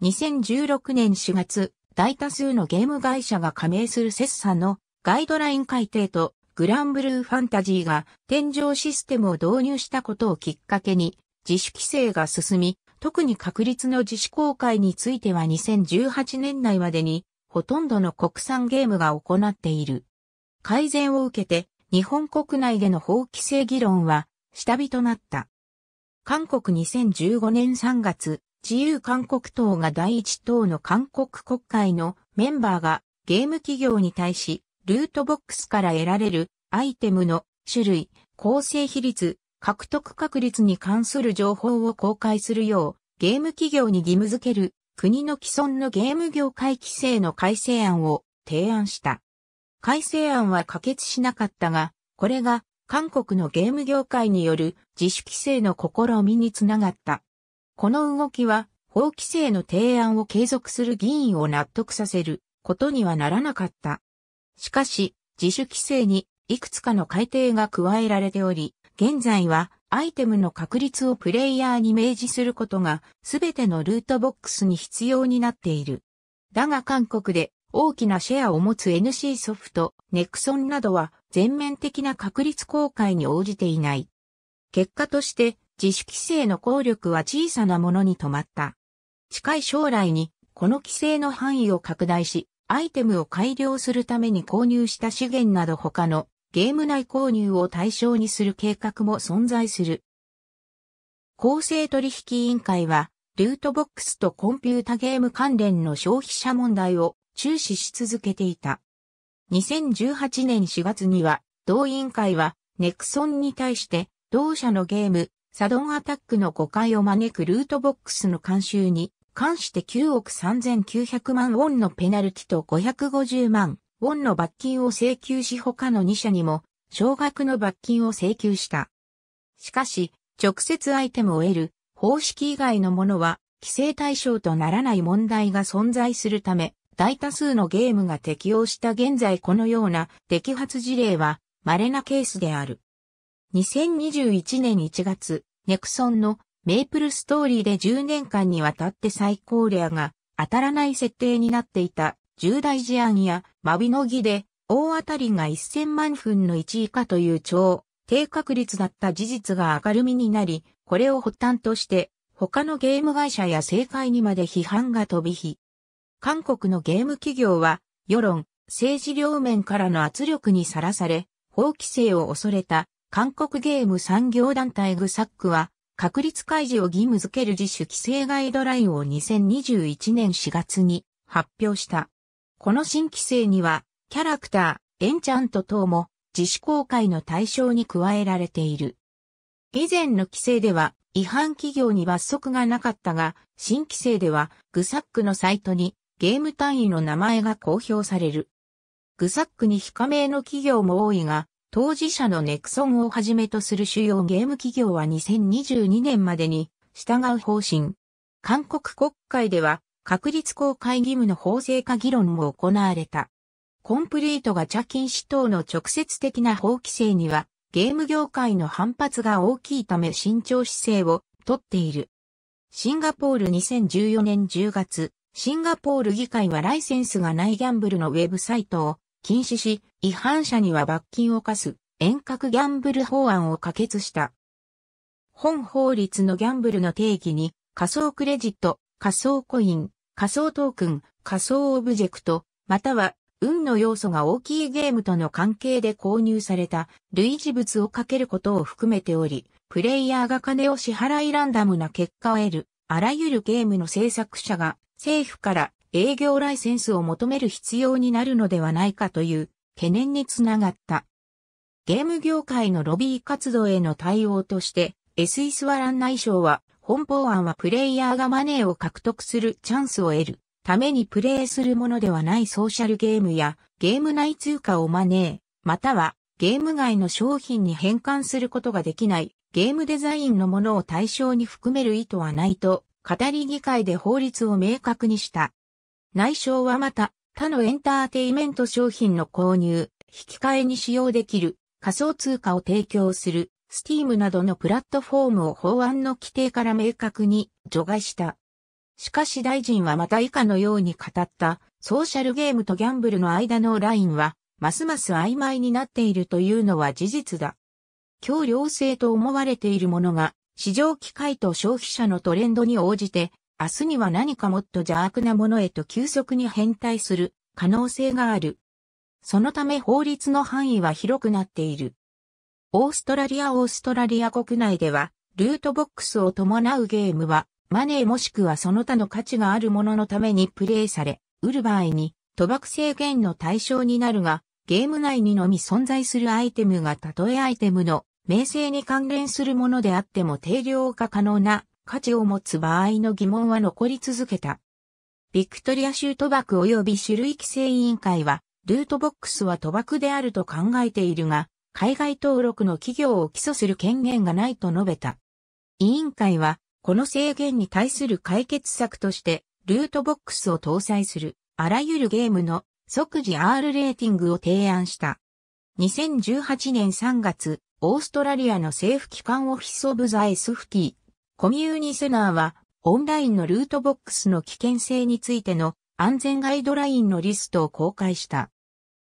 2016年4月、大多数のゲーム会社が加盟するセッサのガイドライン改定とグランブルーファンタジーが天井システムを導入したことをきっかけに自主規制が進み、特に確率の自主公開については2018年内までにほとんどの国産ゲームが行っている。改善を受けて、日本国内での法規制議論は下火となった。韓国2015年3月、自由韓国党が第一党の韓国国会のメンバーがゲーム企業に対し、ルートボックスから得られるアイテムの種類、構成比率、獲得確率に関する情報を公開するよう、ゲーム企業に義務付ける国の既存のゲーム業界規制の改正案を提案した。改正案は可決しなかったが、これが韓国のゲーム業界による自主規制の試みにつながった。この動きは法規制の提案を継続する議員を納得させることにはならなかった。しかし、自主規制にいくつかの改定が加えられており、現在はアイテムの確率をプレイヤーに明示することがすべてのルートボックスに必要になっている。だが韓国で大きなシェアを持つ NC ソフト、ネクソンなどは全面的な確率公開に応じていない。結果として自主規制の効力は小さなものに止まった。近い将来にこの規制の範囲を拡大し、アイテムを改良するために購入した資源など他のゲーム内購入を対象にする計画も存在する。公正取引委員会は、ルートボックスとコンピュータゲーム関連の消費者問題を注視し続けていた。2018年4月には、同委員会は、ネクソンに対して、同社のゲーム、サドンアタックの誤解を招くルートボックスの監修に、関して9億3900万ウォンのペナルティと550万ウォンの罰金を請求し他の2社にも、少額の罰金を請求した。しかし、直接アイテムを得る方式以外のものは規制対象とならない問題が存在するため、大多数のゲームが適用した現在このような摘発事例は稀なケースである。2021年1月、ネクソンのメイプルストーリーで10年間にわたって最高レアが当たらない設定になっていた重大事案やマビノギで大当たりが1000万分の1以下という超低確率だった事実が明るみになり、これを発端として他のゲーム会社や政界にまで批判が飛び火。韓国のゲーム企業は、世論、政治両面からの圧力にさらされ、法規制を恐れた韓国ゲーム産業団体グサックは、確率開示を義務づける自主規制ガイドラインを2021年4月に発表した。この新規制には、キャラクター、エンチャント等も自主公開の対象に加えられている。以前の規制では違反企業に罰則がなかったが、新規制ではグサックのサイトにゲーム単位の名前が公表される。グサックに非加盟の企業も多いが、当事者のネクソンをはじめとする主要ゲーム企業は2022年までに従う方針。韓国国会では確立公開義務の法制化議論も行われた。コンプリートが茶金禁等の直接的な法規制にはゲーム業界の反発が大きいため慎重姿勢をとっている。シンガポール2014年10月、シンガポール議会はライセンスがないギャンブルのウェブサイトを禁止し、違反者には罰金を課す遠隔ギャンブル法案を可決した。本法律のギャンブルの定義に仮想クレジット、仮想コイン、仮想トークン、仮想オブジェクト、または運の要素が大きいゲームとの関係で購入された類似物をかけることを含めており、プレイヤーが金を支払いランダムな結果を得る、あらゆるゲームの制作者が政府から営業ライセンスを求める必要になるのではないかという懸念につながった。ゲーム業界のロビー活動への対応として、エスイスワラン内省は、本法案はプレイヤーがマネーを獲得するチャンスを得るためにプレイするものではないソーシャルゲームやゲーム内通貨をマネー、またはゲーム外の商品に変換することができないゲームデザインのものを対象に含める意図はないと語り議会で法律を明確にした。内省はまた、他のエンターテイメント商品の購入、引き換えに使用できる、仮想通貨を提供する、Steam などのプラットフォームを法案の規定から明確に除外した。しかし大臣はまた以下のように語った、ソーシャルゲームとギャンブルの間のラインは、ますます曖昧になっているというのは事実だ。協量性と思われているものが、市場機会と消費者のトレンドに応じて、明日には何かもっと邪悪なものへと急速に変態する可能性がある。そのため法律の範囲は広くなっている。オーストラリアオーストラリア国内では、ルートボックスを伴うゲームは、マネーもしくはその他の価値があるもののためにプレイされ、売る場合に賭博制限の対象になるが、ゲーム内にのみ存在するアイテムがたとえアイテムの名声に関連するものであっても定量化可能な価値を持つ場合の疑問は残り続けた。ビクトリア州賭博及び種類規制委員会は、ルートボックスは賭博であると考えているが、海外登録の企業を起訴する権限がないと述べた。委員会は、この制限に対する解決策として、ルートボックスを搭載する、あらゆるゲームの即時 R レーティングを提案した。2018年3月、オーストラリアの政府機関オフィスオブザエスフティ、コミューニセナーは、オンラインのルートボックスの危険性についての安全ガイドラインのリストを公開した。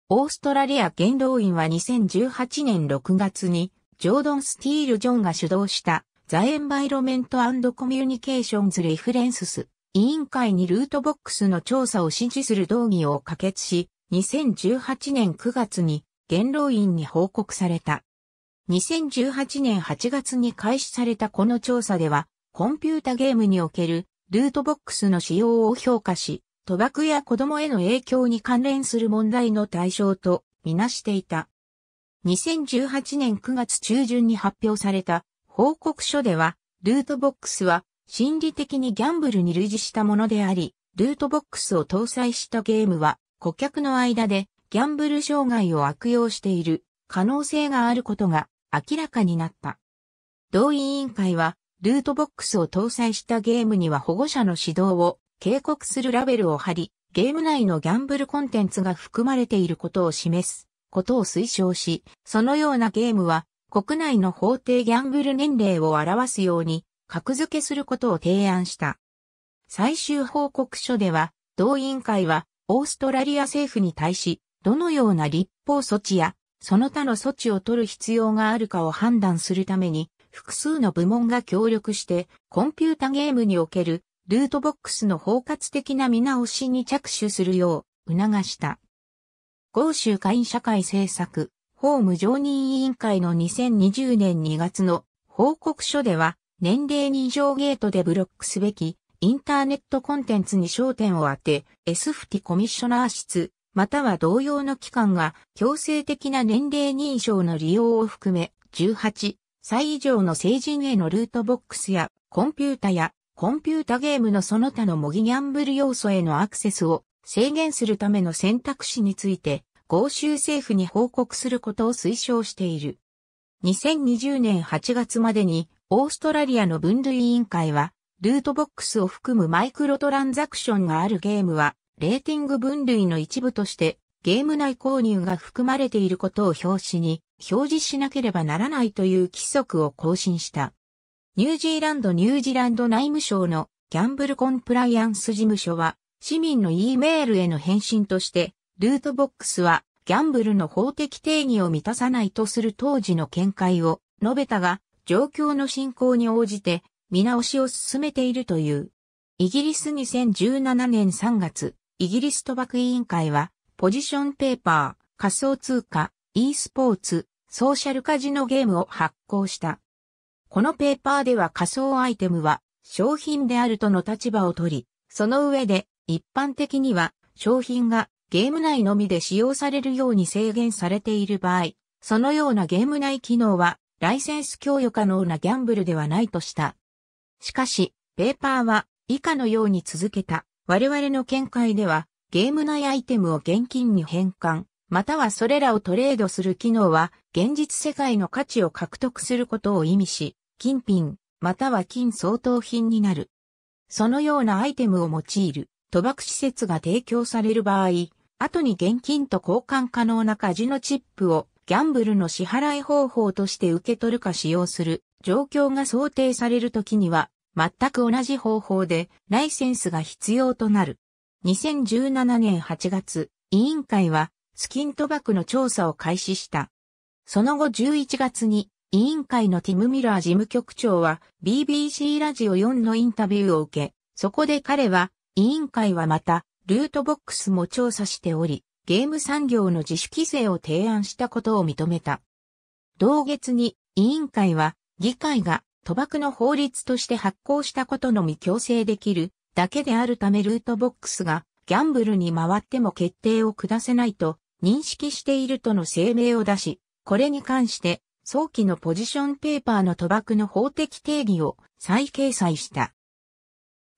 オーストラリア元老院は2018年6月に、ジョードン・スティール・ジョンが主導した、ザ・エンバイロメントコミュニケーションズ・レフレンスス委員会にルートボックスの調査を支持する動議を可決し、2018年9月に元老院に報告された。2018年8月に開始されたこの調査では、コンピュータゲームにおけるルートボックスの使用を評価し、賭博や子供への影響に関連する問題の対象とみなしていた。2018年9月中旬に発表された報告書では、ルートボックスは心理的にギャンブルに類似したものであり、ルートボックスを搭載したゲームは顧客の間でギャンブル障害を悪用している可能性があることが明らかになった。同委員会は、ルートボックスを搭載したゲームには保護者の指導を警告するラベルを貼り、ゲーム内のギャンブルコンテンツが含まれていることを示すことを推奨し、そのようなゲームは国内の法定ギャンブル年齢を表すように格付けすることを提案した。最終報告書では、同委員会はオーストラリア政府に対し、どのような立法措置やその他の措置を取る必要があるかを判断するために、複数の部門が協力して、コンピュータゲームにおけるルートボックスの包括的な見直しに着手するよう促した。豪州会社会政策、法務常任委員会の2020年2月の報告書では、年齢認証ゲートでブロックすべきインターネットコンテンツに焦点を当て、エスフティコミッショナー室、または同様の機関が強制的な年齢認証の利用を含め、18歳以上の成人へのルートボックスやコンピュータやコンピュータゲームのその他の模擬ギャンブル要素へのアクセスを制限するための選択肢について、合衆政府に報告することを推奨している。2020年8月までに、オーストラリアの分類委員会は、ルートボックスを含むマイクロトランザクションがあるゲームは、レーティング分類の一部としてゲーム内購入が含まれていることを表紙に表示しなければならないという規則を更新した。ニュージーランドニュージーランド内務省のギャンブルコンプライアンス事務所は市民の E メールへの返信としてルートボックスはギャンブルの法的定義を満たさないとする当時の見解を述べたが状況の進行に応じて見直しを進めているという。イギリス2017年3月、イギリス賭博委員会は、ポジションペーパー、仮想通貨、e スポーツ、ソーシャルカジノゲームを発行した。このペーパーでは仮想アイテムは商品であるとの立場を取り、その上で一般的には商品がゲーム内のみで使用されるように制限されている場合、そのようなゲーム内機能はライセンス供与可能なギャンブルではないとした。しかし、ペーパーは以下のように続けた。我々の見解では、ゲーム内アイテムを現金に変換、またはそれらをトレードする機能は、現実世界の価値を獲得することを意味し、金品、または金相当品になる。そのようなアイテムを用いる、賭博施設が提供される場合、後に現金と交換可能なカジノチップをギャンブルの支払い方法として受け取るか使用する状況が想定されるときには、全く同じ方法でライセンスが必要となる。2017年8月、委員会はスキン賭博の調査を開始した。その後11月に委員会のティム・ミラー事務局長は BBC ラジオ4のインタビューを受け、そこで彼は委員会はまたルートボックスも調査しており、ゲーム産業の自主規制を提案したことを認めた。同月に委員会は議会が賭博の法律として発行したことのみ強制できるだけであるためルートボックスがギャンブルに回っても決定を下せないと認識しているとの声明を出し、これに関して早期のポジションペーパーの賭博の法的定義を再掲載した。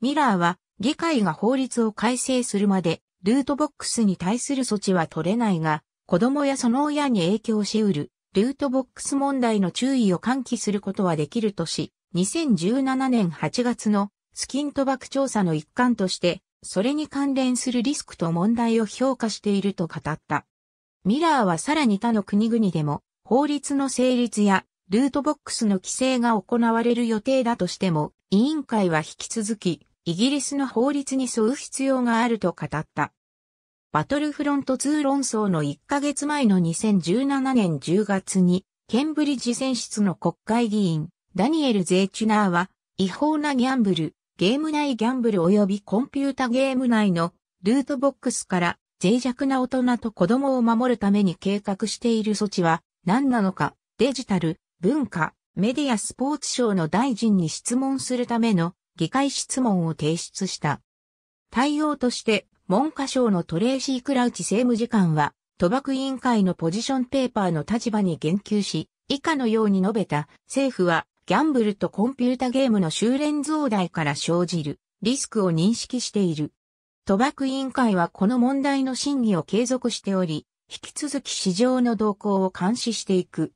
ミラーは議会が法律を改正するまでルートボックスに対する措置は取れないが、子供やその親に影響し得るルートボックス問題の注意を喚起することはできるとし、2017年8月のスキン賭博調査の一環として、それに関連するリスクと問題を評価していると語った。ミラーはさらに他の国々でも、法律の成立やルートボックスの規制が行われる予定だとしても、委員会は引き続き、イギリスの法律に沿う必要があると語った。バトルフロント2論争の1ヶ月前の2017年10月に、ケンブリッジ選出の国会議員、ダニエル・ゼーチュナーは、違法なギャンブル、ゲーム内ギャンブル及びコンピュータゲーム内のルートボックスから脆弱な大人と子供を守るために計画している措置は何なのか、デジタル、文化、メディアスポーツ省の大臣に質問するための議会質問を提出した。対応として文科省のトレーシー・クラウチ政務次官は、賭博委員会のポジションペーパーの立場に言及し、以下のように述べた、政府は、ギャンブルとコンピュータゲームの修練増大から生じる、リスクを認識している。賭博委員会はこの問題の審議を継続しており、引き続き市場の動向を監視していく。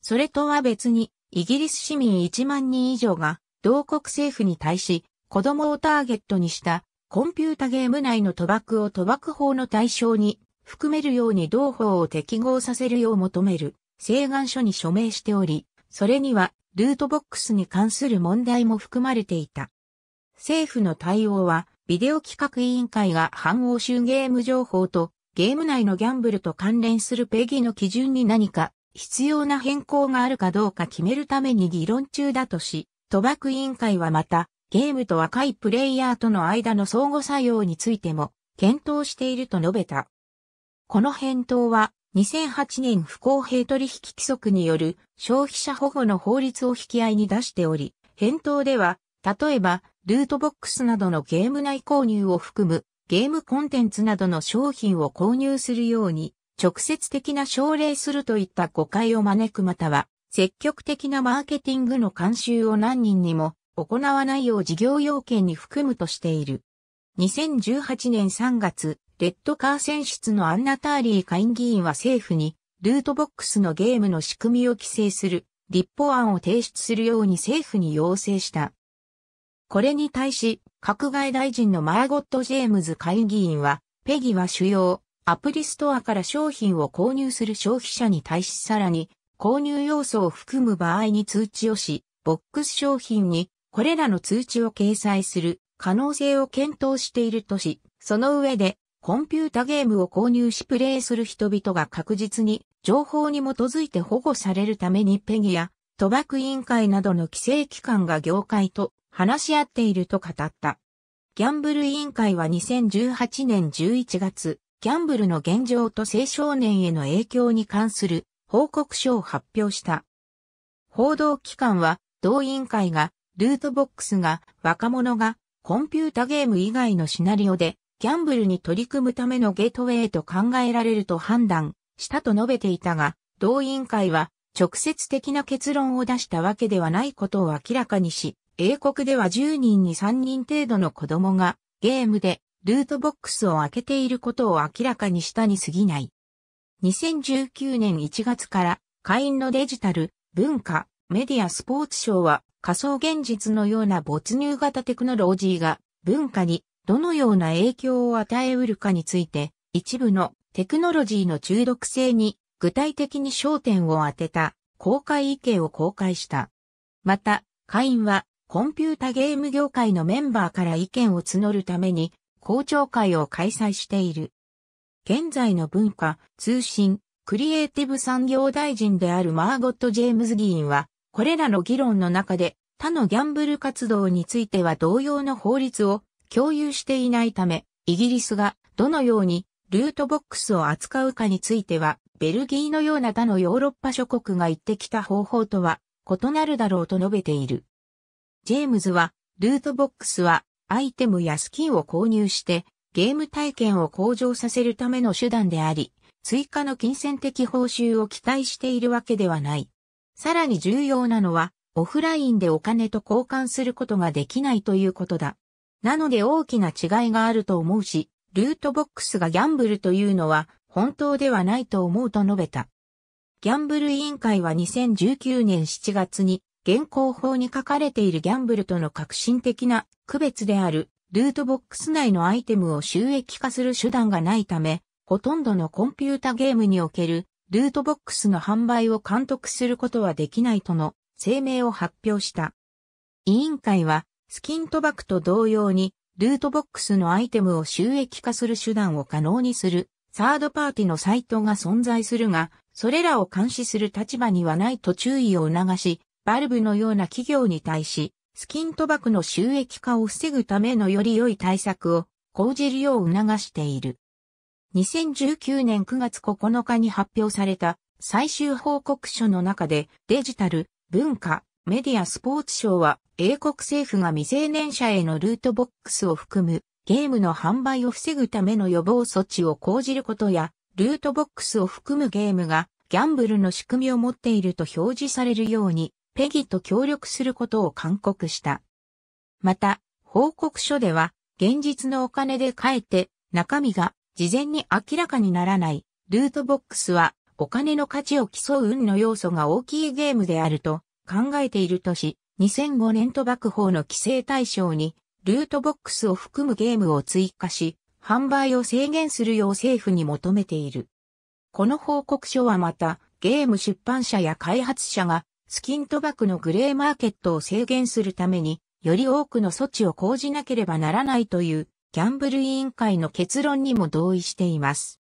それとは別に、イギリス市民1万人以上が、同国政府に対し、子供をターゲットにしたコンピュータゲーム内の賭博を賭博法の対象に含めるように同法を適合させるよう求める請願書に署名しており、それにはルートボックスに関する問題も含まれていた。政府の対応は、ビデオ企画委員会が反欧州ゲーム情報とゲーム内のギャンブルと関連するペギの基準に何か必要な変更があるかどうか決めるために議論中だとし、賭博委員会はまたゲームと若いプレイヤーとの間の相互作用についても検討していると述べた。この返答は2008年不公平取引規則による消費者保護の法律を引き合いに出しており、返答では、例えば、ルートボックスなどのゲーム内購入を含むゲームコンテンツなどの商品を購入するように、直接的な奨励するといった誤解を招くまたは、積極的なマーケティングの慣習を何人にも行わないよう事業要件に含むとしている。2018年3月、レッドカー選出のアンナターリー会議員は政府に、ルートボックスのゲームの仕組みを規制する、立法案を提出するように政府に要請した。これに対し、閣外大臣のマーゴット・ジェームズ会議員は、ペギは主要、アプリストアから商品を購入する消費者に対しさらに、購入要素を含む場合に通知をし、ボックス商品にこれらの通知を掲載する可能性を検討しているとし、その上で、コンピュータゲームを購入しプレイする人々が確実に情報に基づいて保護されるためにペギや賭博委員会などの規制機関が業界と話し合っていると語った。ギャンブル委員会は2018年11月、ギャンブルの現状と青少年への影響に関する報告書を発表した。報道機関は同委員会がルートボックスが若者がコンピュータゲーム以外のシナリオでギャンブルに取り組むためのゲートウェイと考えられると判断したと述べていたが、同委員会は直接的な結論を出したわけではないことを明らかにし、英国では10人に3人程度の子供がゲームでルートボックスを開けていることを明らかにしたに過ぎない。2019年1月から会員のデジタル文化メディアスポーツ賞は仮想現実のような没入型テクノロジーが文化にどのような影響を与えうるかについて一部のテクノロジーの中毒性に具体的に焦点を当てた公開意見を公開した。また、会員はコンピュータゲーム業界のメンバーから意見を募るために公聴会を開催している。現在の文化、通信、クリエイティブ産業大臣であるマーゴット・ジェームズ議員は、これらの議論の中で他のギャンブル活動については同様の法律を共有していないため、イギリスがどのようにルートボックスを扱うかについては、ベルギーのような他のヨーロッパ諸国が言ってきた方法とは異なるだろうと述べている。ジェームズは、ルートボックスはアイテムやスキンを購入してゲーム体験を向上させるための手段であり、追加の金銭的報酬を期待しているわけではない。さらに重要なのは、オフラインでお金と交換することができないということだ。なので大きな違いがあると思うし、ルートボックスがギャンブルというのは本当ではないと思うと述べた。ギャンブル委員会は2019年7月に現行法に書かれているギャンブルとの革新的な区別であるルートボックス内のアイテムを収益化する手段がないため、ほとんどのコンピュータゲームにおけるルートボックスの販売を監督することはできないとの声明を発表した。委員会は、スキントバクと同様に、ルートボックスのアイテムを収益化する手段を可能にする、サードパーティのサイトが存在するが、それらを監視する立場にはないと注意を促し、バルブのような企業に対し、スキントバクの収益化を防ぐためのより良い対策を講じるよう促している。2019年9月9日に発表された最終報告書の中でデジタル、文化、メディアスポーツ省は英国政府が未成年者へのルートボックスを含むゲームの販売を防ぐための予防措置を講じることやルートボックスを含むゲームがギャンブルの仕組みを持っていると表示されるようにペギと協力することを勧告した。また、報告書では現実のお金で変えて中身が事前に明らかにならないルートボックスはお金の価値を競う運の要素が大きいゲームであると考えているとし、2005年賭博法の規制対象にルートボックスを含むゲームを追加し、販売を制限するよう政府に求めている。この報告書はまた、ゲーム出版社や開発者が、スキン賭博のグレーマーケットを制限するために、より多くの措置を講じなければならないというギャンブル委員会の結論にも同意しています。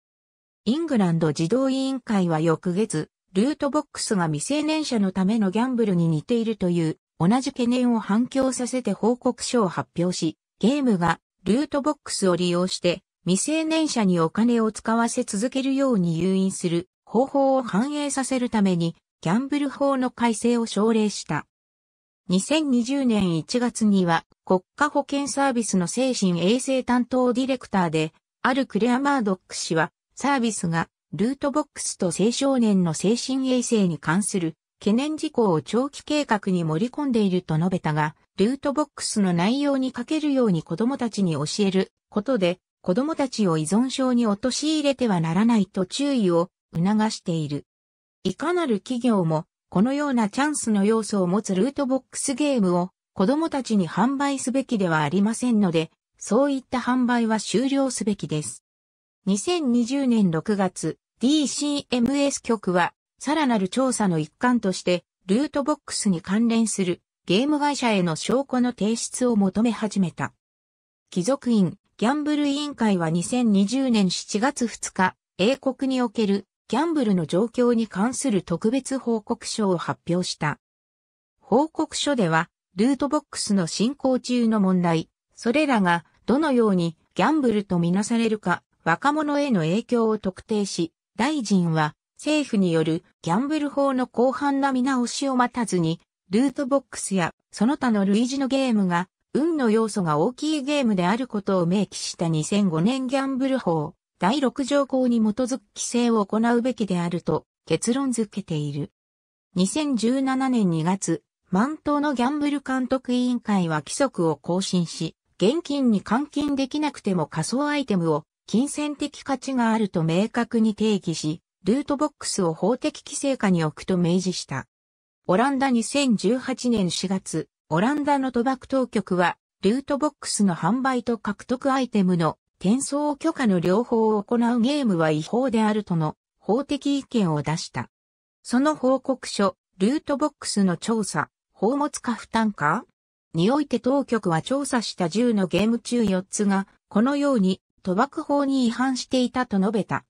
イングランド児童委員会は翌月、ルートボックスが未成年者のためのギャンブルに似ているという同じ懸念を反響させて報告書を発表し、ゲームがルートボックスを利用して未成年者にお金を使わせ続けるように誘引する方法を反映させるためにギャンブル法の改正を奨励した。2020年1月には国家保健サービスの精神衛生担当ディレクターで、あるクレア・マードック氏は、サービスがルートボックスと青少年の精神衛生に関する懸念事項を長期計画に盛り込んでいると述べたが、ルートボックスの内容に書けるように子供たちに教えることで、子供たちを依存症に陥れてはならないと注意を促している。いかなる企業も、このようなチャンスの要素を持つルートボックスゲームを子供たちに販売すべきではありませんので、そういった販売は終了すべきです。2020年6月、DCMS 局は、さらなる調査の一環として、ルートボックスに関連するゲーム会社への証拠の提出を求め始めた。貴族院、ギャンブル委員会は2020年7月2日、英国におけるギャンブルの状況に関する特別報告書を発表した。報告書では、ルートボックスの進行中の問題、それらがどのようにギャンブルとみなされるか、若者への影響を特定し、大臣は政府によるギャンブル法の広範な見直しを待たずに、ルートボックスやその他の類似のゲームが運の要素が大きいゲームであることを明記した2005年ギャンブル法第6条項に基づく規制を行うべきであると結論付けている。2017年2月、満島のギャンブル監督委員会は規則を更新し、現金に換金できなくても仮想アイテムを金銭的価値があると明確に定義し、ルートボックスを法的規制下に置くと明示した。オランダ2018年4月、オランダの賭博当局は、ルートボックスの販売と獲得アイテムの転送許可の両方を行うゲームは違法であるとの法的意見を出した。その報告書、ルートボックスの調査、宝物か負担かにおいて当局は調査した10のゲーム中4つが、このように賭博法に違反していたと述べた。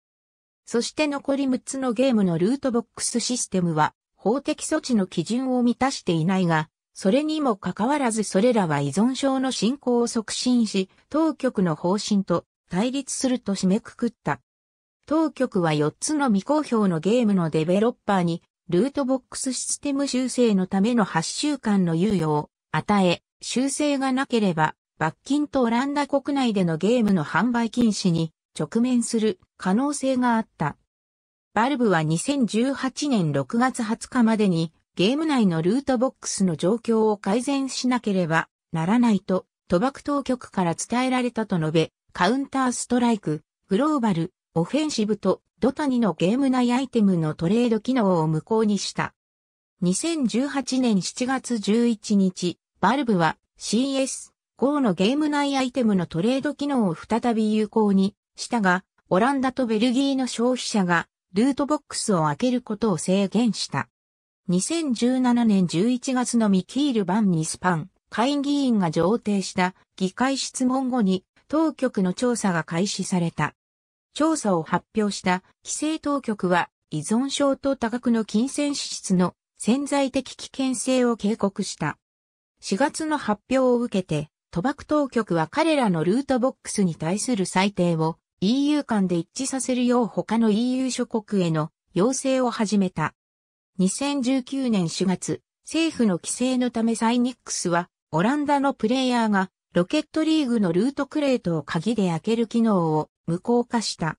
そして残り6つのゲームのルートボックスシステムは、法的措置の基準を満たしていないが、それにもかかわらずそれらは依存症の進行を促進し、当局の方針と対立すると締めくくった。当局は4つの未公表のゲームのデベロッパーにルートボックスシステム修正のための8週間の猶予を与え、修正がなければ、罰金とオランダ国内でのゲームの販売禁止に直面する可能性があった。バルブは2018年6月20日までにゲーム内のルートボックスの状況を改善しなければならないと賭博当局から伝えられたと述べ、カウンターストライク、グローバル、オフェンシブとドタニのゲーム内アイテムのトレード機能を無効にした。2018年7月11日、バルブは CS5 のゲーム内アイテムのトレード機能を再び有効にしたが、オランダとベルギーの消費者がルートボックスを開けることを制限した。2017年11月のミキール・バン・ニスパン、会議員が上呈した議会質問後に当局の調査が開始された。調査を発表した規制当局は依存症と多額の金銭支出の潜在的危険性を警告した。4月の発表を受けて、賭博当局は彼らのルートボックスに対する裁定を EU 間で一致させるよう他の EU 諸国への要請を始めた。2019年4月、政府の規制のためサイニックスは、オランダのプレイヤーがロケットリーグのルートクレートを鍵で開ける機能を無効化した。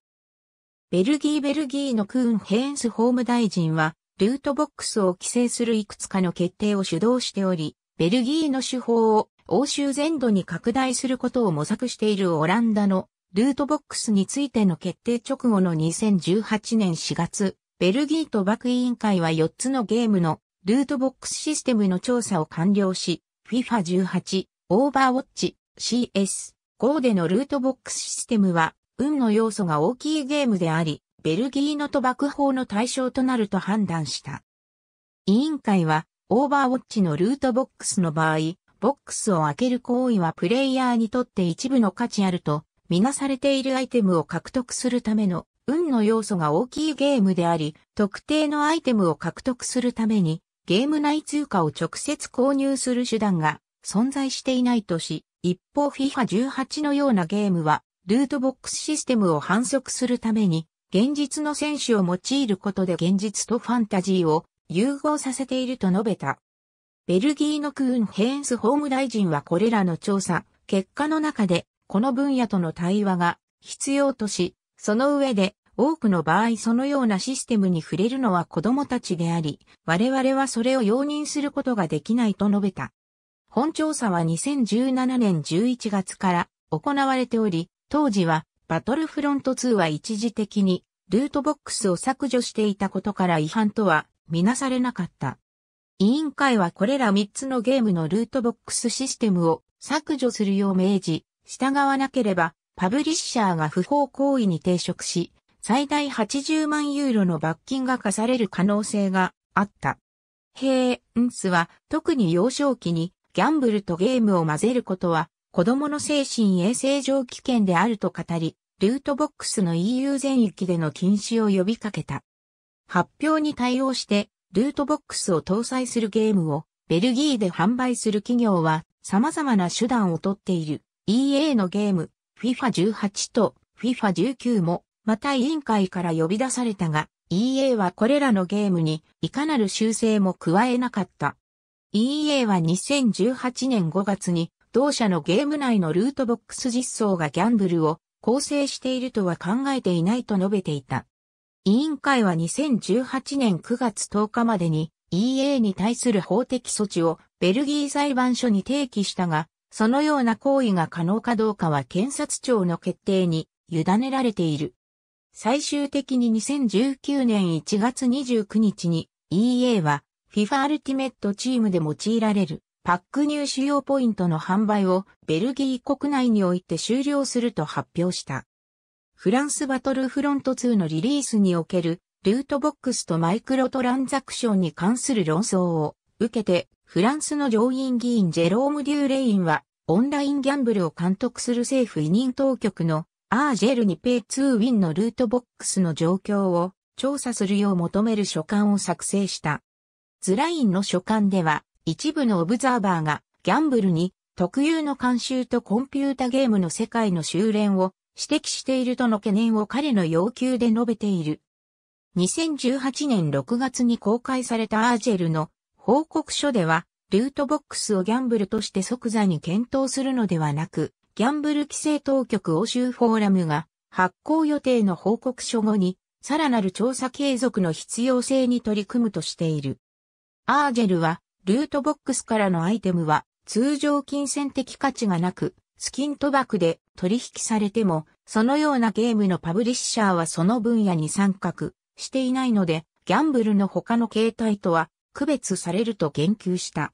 ベルギーベルギーのクーン・ヘーンス法務大臣は、ルートボックスを規制するいくつかの決定を主導しており、ベルギーの手法を欧州全土に拡大することを模索しているオランダのルートボックスについての決定直後の2018年4月、ベルギー賭博委員会は4つのゲームのルートボックスシステムの調査を完了し、FIFA18、オーバーウォッチ、CS、5でのルートボックスシステムは運の要素が大きいゲームであり、ベルギーの賭博法の対象となると判断した。委員会は、オーバーウォッチのルートボックスの場合、ボックスを開ける行為はプレイヤーにとって一部の価値あると、みなされているアイテムを獲得するための、運の要素が大きいゲームであり、特定のアイテムを獲得するために、ゲーム内通貨を直接購入する手段が存在していないとし、一方 FIFA18 のようなゲームはルートボックスシステムを反則するために、現実の選手を用いることで現実とファンタジーを融合させていると述べた。ベルギーのクーン・ヘーンス法務大臣はこれらの調査、結果の中で、この分野との対話が必要とし、その上で、多くの場合そのようなシステムに触れるのは子供たちであり、我々はそれを容認することができないと述べた。本調査は2017年11月から行われており、当時は、バトルフロント2は一時的に、ルートボックスを削除していたことから違反とは、みなされなかった。委員会はこれら3つのゲームのルートボックスシステムを削除するよう命じ、従わなければ、パブリッシャーが不法行為に抵触し、最大80万ユーロの罰金が課される可能性があった。ヘーンスは特に幼少期にギャンブルとゲームを混ぜることは子供の精神衛生上危険であると語り、ルートボックスの EU 全域での禁止を呼びかけた。発表に対応して、ルートボックスを搭載するゲームをベルギーで販売する企業は様々な手段をとっている EA のゲーム FIFA18 と FIFA19 もまた委員会から呼び出されたが EA はこれらのゲームにいかなる修正も加えなかった。EA は2018年5月に同社のゲーム内のルートボックス実装がギャンブルを構成しているとは考えていないと述べていた。委員会は2018年9月10日までに EA に対する法的措置をベルギー裁判所に提起したが、そのような行為が可能かどうかは検察庁の決定に委ねられている。最終的に2019年1月29日に EA は FIFA アルティメットチームで用いられるパック入主用ポイントの販売をベルギー国内において終了すると発表した。フランスバトルフロント2のリリースにおけるルートボックスとマイクロトランザクションに関する論争を受けてフランスの上院議員ジェローム・デューレインはオンラインギャンブルを監督する政府委任当局のアージェルにペイ2ウィンのルートボックスの状況を調査するよう求める書簡を作成した。ズラインの書簡では一部のオブザーバーがギャンブルに特有の慣習とコンピュータゲームの世界の修練を指摘しているとの懸念を彼の要求で述べている。2018年6月に公開されたアージェルの報告書では、ルートボックスをギャンブルとして即座に検討するのではなく、ギャンブル規制当局欧州フォーラムが発行予定の報告書後に、さらなる調査継続の必要性に取り組むとしている。アージェルは、ルートボックスからのアイテムは通常金銭的価値がなく、スキン賭博で取引されても、そのようなゲームのパブリッシャーはその分野に参画していないので、ギャンブルの他の形態とは区別されると言及した。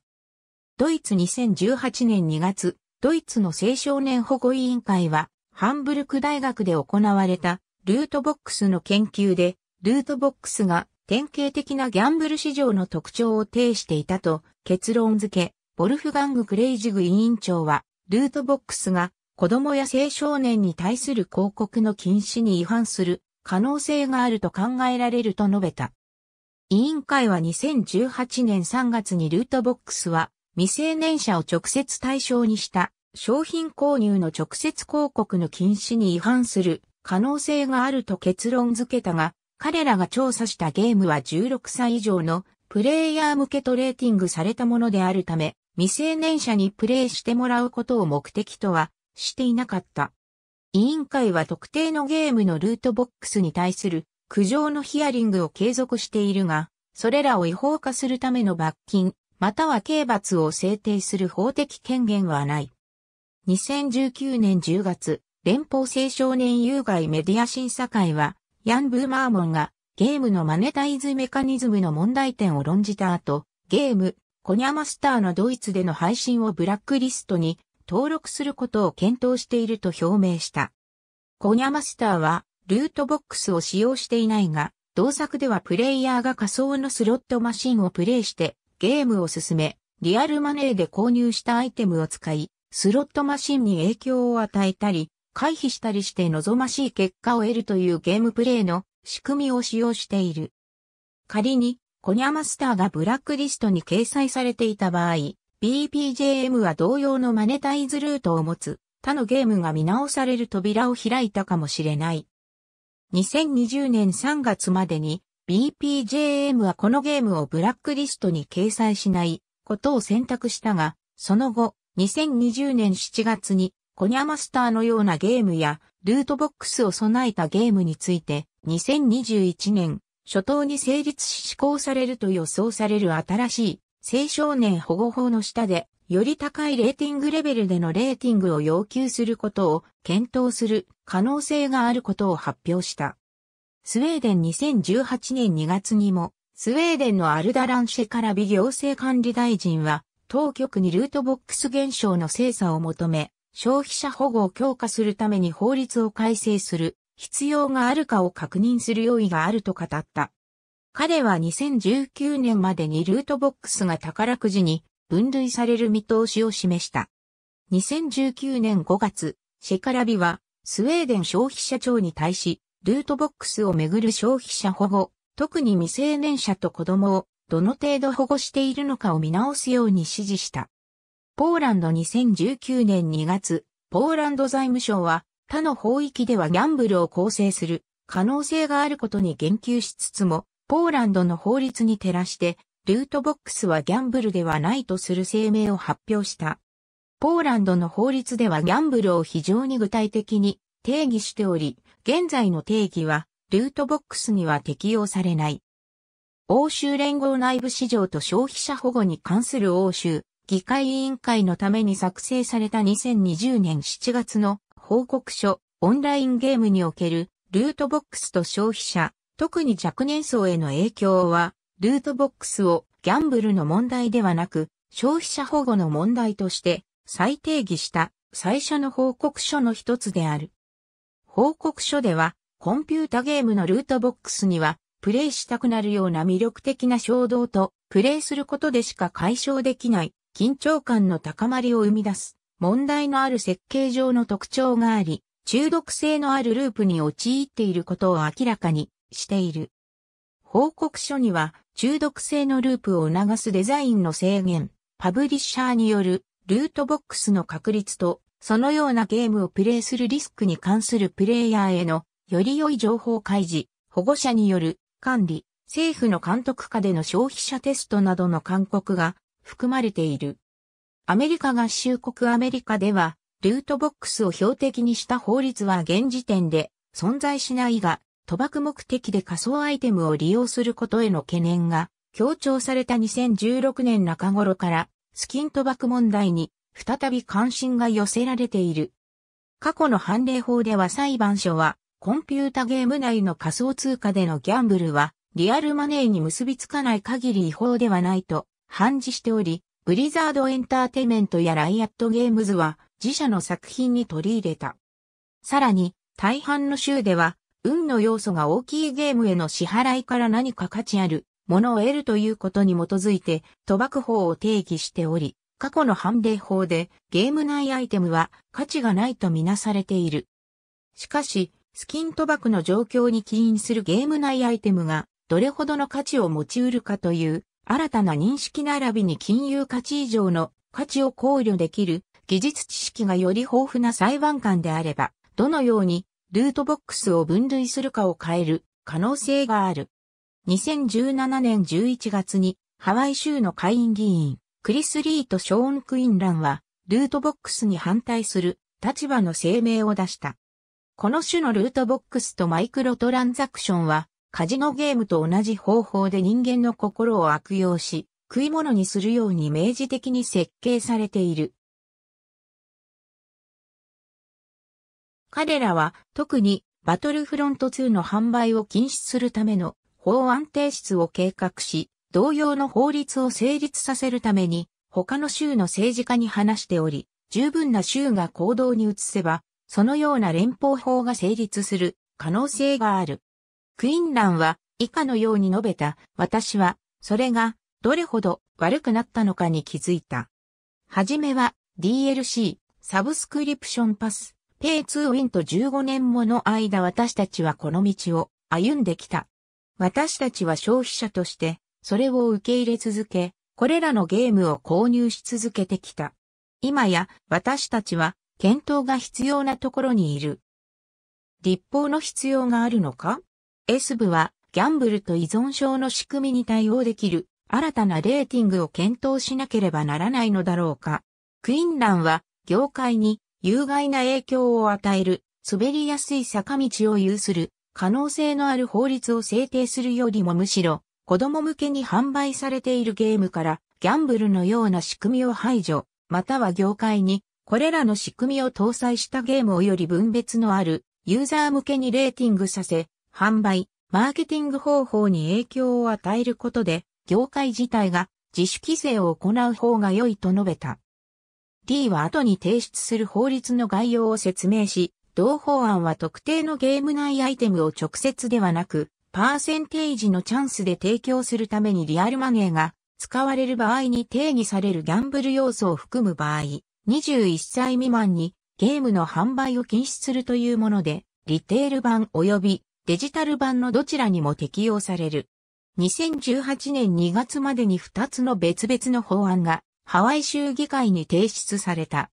ドイツ2018年2月、ドイツの青少年保護委員会は、ハンブルク大学で行われたルートボックスの研究で、ルートボックスが典型的なギャンブル市場の特徴を呈していたと結論付け、ボルフガング・クレイジグ委員長は、ルートボックスが子供や青少年に対する広告の禁止に違反する可能性があると考えられると述べた。委員会は2018年3月にルートボックスは未成年者を直接対象にした商品購入の直接広告の禁止に違反する可能性があると結論付けたが、彼らが調査したゲームは16歳以上のプレイヤー向けとレーティングされたものであるため、未成年者にプレイしてもらうことを目的とはしていなかった。委員会は特定のゲームのルートボックスに対する苦情のヒアリングを継続しているが、それらを違法化するための罰金、または刑罰を制定する法的権限はない。2019年10月、連邦青少年有害メディア審査会は、ヤン・ブーマーモンがゲームのマネタイズメカニズムの問題点を論じた後、ゲーム、コニャマスターのドイツでの配信をブラックリストに登録することを検討していると表明した。コニャマスターは、ルートボックスを使用していないが、同作ではプレイヤーが仮想のスロットマシンをプレイしてゲームを進め、リアルマネーで購入したアイテムを使い、スロットマシンに影響を与えたり、回避したりして望ましい結果を得るというゲームプレイの仕組みを使用している。仮に、コニャマスターがブラックリストに掲載されていた場合、BPJM は同様のマネタイズルートを持つ、他のゲームが見直される扉を開いたかもしれない。2020年3月までに BPJM はこのゲームをブラックリストに掲載しないことを選択したが、その後、2020年7月にコニャマスターのようなゲームや、ルートボックスを備えたゲームについて、2021年、初頭に成立し施行されると予想される新しい、青少年保護法の下で、より高いレーティングレベルでのレーティングを要求することを検討する可能性があることを発表した。スウェーデン2018年2月にも、スウェーデンのアルダランシェカラビ行政管理大臣は、当局にルートボックス現象の精査を求め、消費者保護を強化するために法律を改正する必要があるかを確認する用意があると語った。彼は2019年までにルートボックスが宝くじに分類される見通しを示した。2019年5月、シェカラビはスウェーデン消費者庁に対し、ルートボックスをめぐる消費者保護、特に未成年者と子供をどの程度保護しているのかを見直すように指示した。ポーランド2019年2月、ポーランド財務省は他の法域ではギャンブルを構成する可能性があることに言及しつつも、ポーランドの法律に照らして、ルートボックスはギャンブルではないとする声明を発表した。ポーランドの法律ではギャンブルを非常に具体的に定義しており、現在の定義はルートボックスには適用されない。欧州連合内部市場と消費者保護に関する欧州議会委員会のために作成された2020年7月の報告書、オンラインゲームにおけるルートボックスと消費者、特に若年層への影響は、ルートボックスをギャンブルの問題ではなく、消費者保護の問題として再定義した最初の報告書の一つである。報告書では、コンピュータゲームのルートボックスには、プレイしたくなるような魅力的な衝動と、プレイすることでしか解消できない緊張感の高まりを生み出す問題のある設計上の特徴があり、中毒性のあるループに陥っていることを明らかにしている。報告書には中毒性のループを促すデザインの制限、パブリッシャーによるルートボックスの確率と、そのようなゲームをプレイするリスクに関するプレイヤーへのより良い情報開示、保護者による管理、政府の監督下での消費者テストなどの勧告が含まれている。アメリカ合衆国アメリカでは、ルートボックスを標的にした法律は現時点で存在しないが、賭博目的で仮想アイテムを利用することへの懸念が強調された2016年中頃からスキン賭博問題に再び関心が寄せられている。過去の判例法では裁判所はコンピュータゲーム内の仮想通貨でのギャンブルはリアルマネーに結びつかない限り違法ではないと判示しており、ブリザードエンターテイメントやライアットゲームズは自社の作品に取り入れた。さらに、大半の州では、運の要素が大きいゲームへの支払いから何か価値あるものを得るということに基づいて、賭博法を定義しており、過去の判例法でゲーム内アイテムは価値がないとみなされている。しかし、スキン賭博の状況に起因するゲーム内アイテムがどれほどの価値を持ち得るかという新たな認識並びに金融価値以上の価値を考慮できる技術知識がより豊富な裁判官であれば、どのようにルートボックスを分類するかを変える可能性がある。2017年11月にハワイ州の会員議員、クリス・リーとショーン・クインランは、ルートボックスに反対する立場の声明を出した。この種のルートボックスとマイクロトランザクションは、カジノゲームと同じ方法で人間の心を悪用し、食い物にするように明示的に設計されている。彼らは特にバトルフロント2の販売を禁止するための法案提出を計画し、同様の法律を成立させるために他の州の政治家に話しており、十分な州が行動に移せば、そのような連邦法が成立する可能性がある。クインランは以下のように述べた私はそれがどれほど悪くなったのかに気づいた。はじめは DLC サブスクリプションパスペイツーウィンと15年もの間私たちはこの道を歩んできた。私たちは消費者としてそれを受け入れ続け、これらのゲームを購入し続けてきた。今や私たちは検討が必要なところにいる。立法の必要があるのか S 部はギャンブルと依存症の仕組みに対応できる新たなレーティングを検討しなければならないのだろうか。クインランは業界に有害な影響を与える滑りやすい坂道を有する可能性のある法律を制定するよりもむしろ子供向けに販売されているゲームからギャンブルのような仕組みを排除、または業界にこれらの仕組みを搭載したゲームをより分別のあるユーザー向けにレーティングさせ、販売、マーケティング方法に影響を与えることで、業界自体が自主規制を行う方が良いと述べた。D は後に提出する法律の概要を説明し、同法案は特定のゲーム内アイテムを直接ではなく、パーセンテージのチャンスで提供するためにリアルマネーが使われる場合に定義されるギャンブル要素を含む場合、21歳未満にゲームの販売を禁止するというもので、リテール版及びデジタル版のどちらにも適用される。2018年2月までに2つの別々の法案がハワイ州議会に提出された。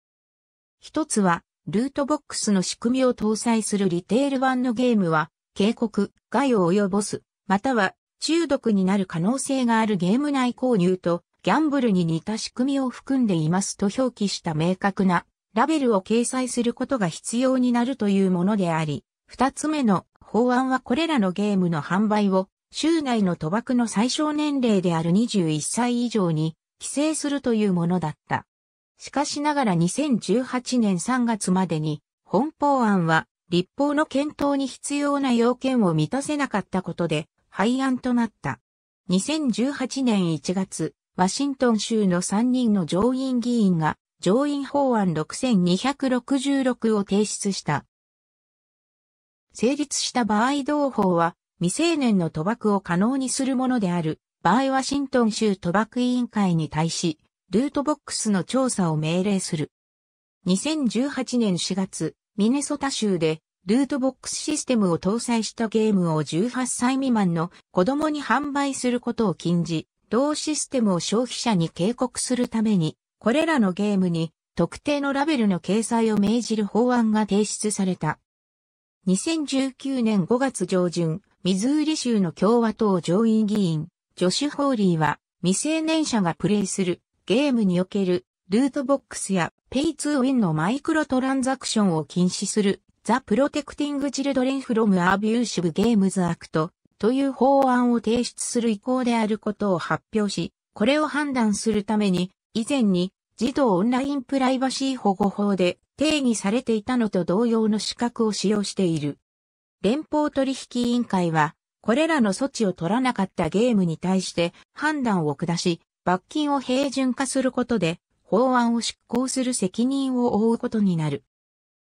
一つは、ルートボックスの仕組みを搭載するリテール版のゲームは、警告、害を及ぼす、または中毒になる可能性があるゲーム内購入と、ギャンブルに似た仕組みを含んでいますと表記した明確なラベルを掲載することが必要になるというものであり、二つ目の法案はこれらのゲームの販売を州内の賭博の最小年齢である21歳以上に規制するというものだった。しかしながら2018年3月までに本法案は立法の検討に必要な要件を満たせなかったことで廃案となった。2018年1月、ワシントン州の3人の上院議員が上院法案6266を提出した。成立した場合同法は未成年の賭博を可能にするものである、場合ワシントン州賭博委員会に対し、ルートボックスの調査を命令する。2018年4月、ミネソタ州で、ルートボックスシステムを搭載したゲームを18歳未満の子供に販売することを禁じ、同システムを消費者に警告するために、これらのゲームに特定のラベルの掲載を命じる法案が提出された。2019年5月上旬、ミズーリ州の共和党上院議員、ジョシュ・ホーリーは、未成年者がプレイするゲームにおけるルートボックスやペイツーウィンのマイクロトランザクションを禁止するザ・プロテクティング・チルドレン・フロム・アビューシブ・ゲームズ・アクトという法案を提出する意向であることを発表し、これを判断するために以前に児童オンラインプライバシー保護法で定義されていたのと同様の資格を使用している。連邦取引委員会は、これらの措置を取らなかったゲームに対して判断を下し、罰金を平準化することで、法案を執行する責任を負うことになる。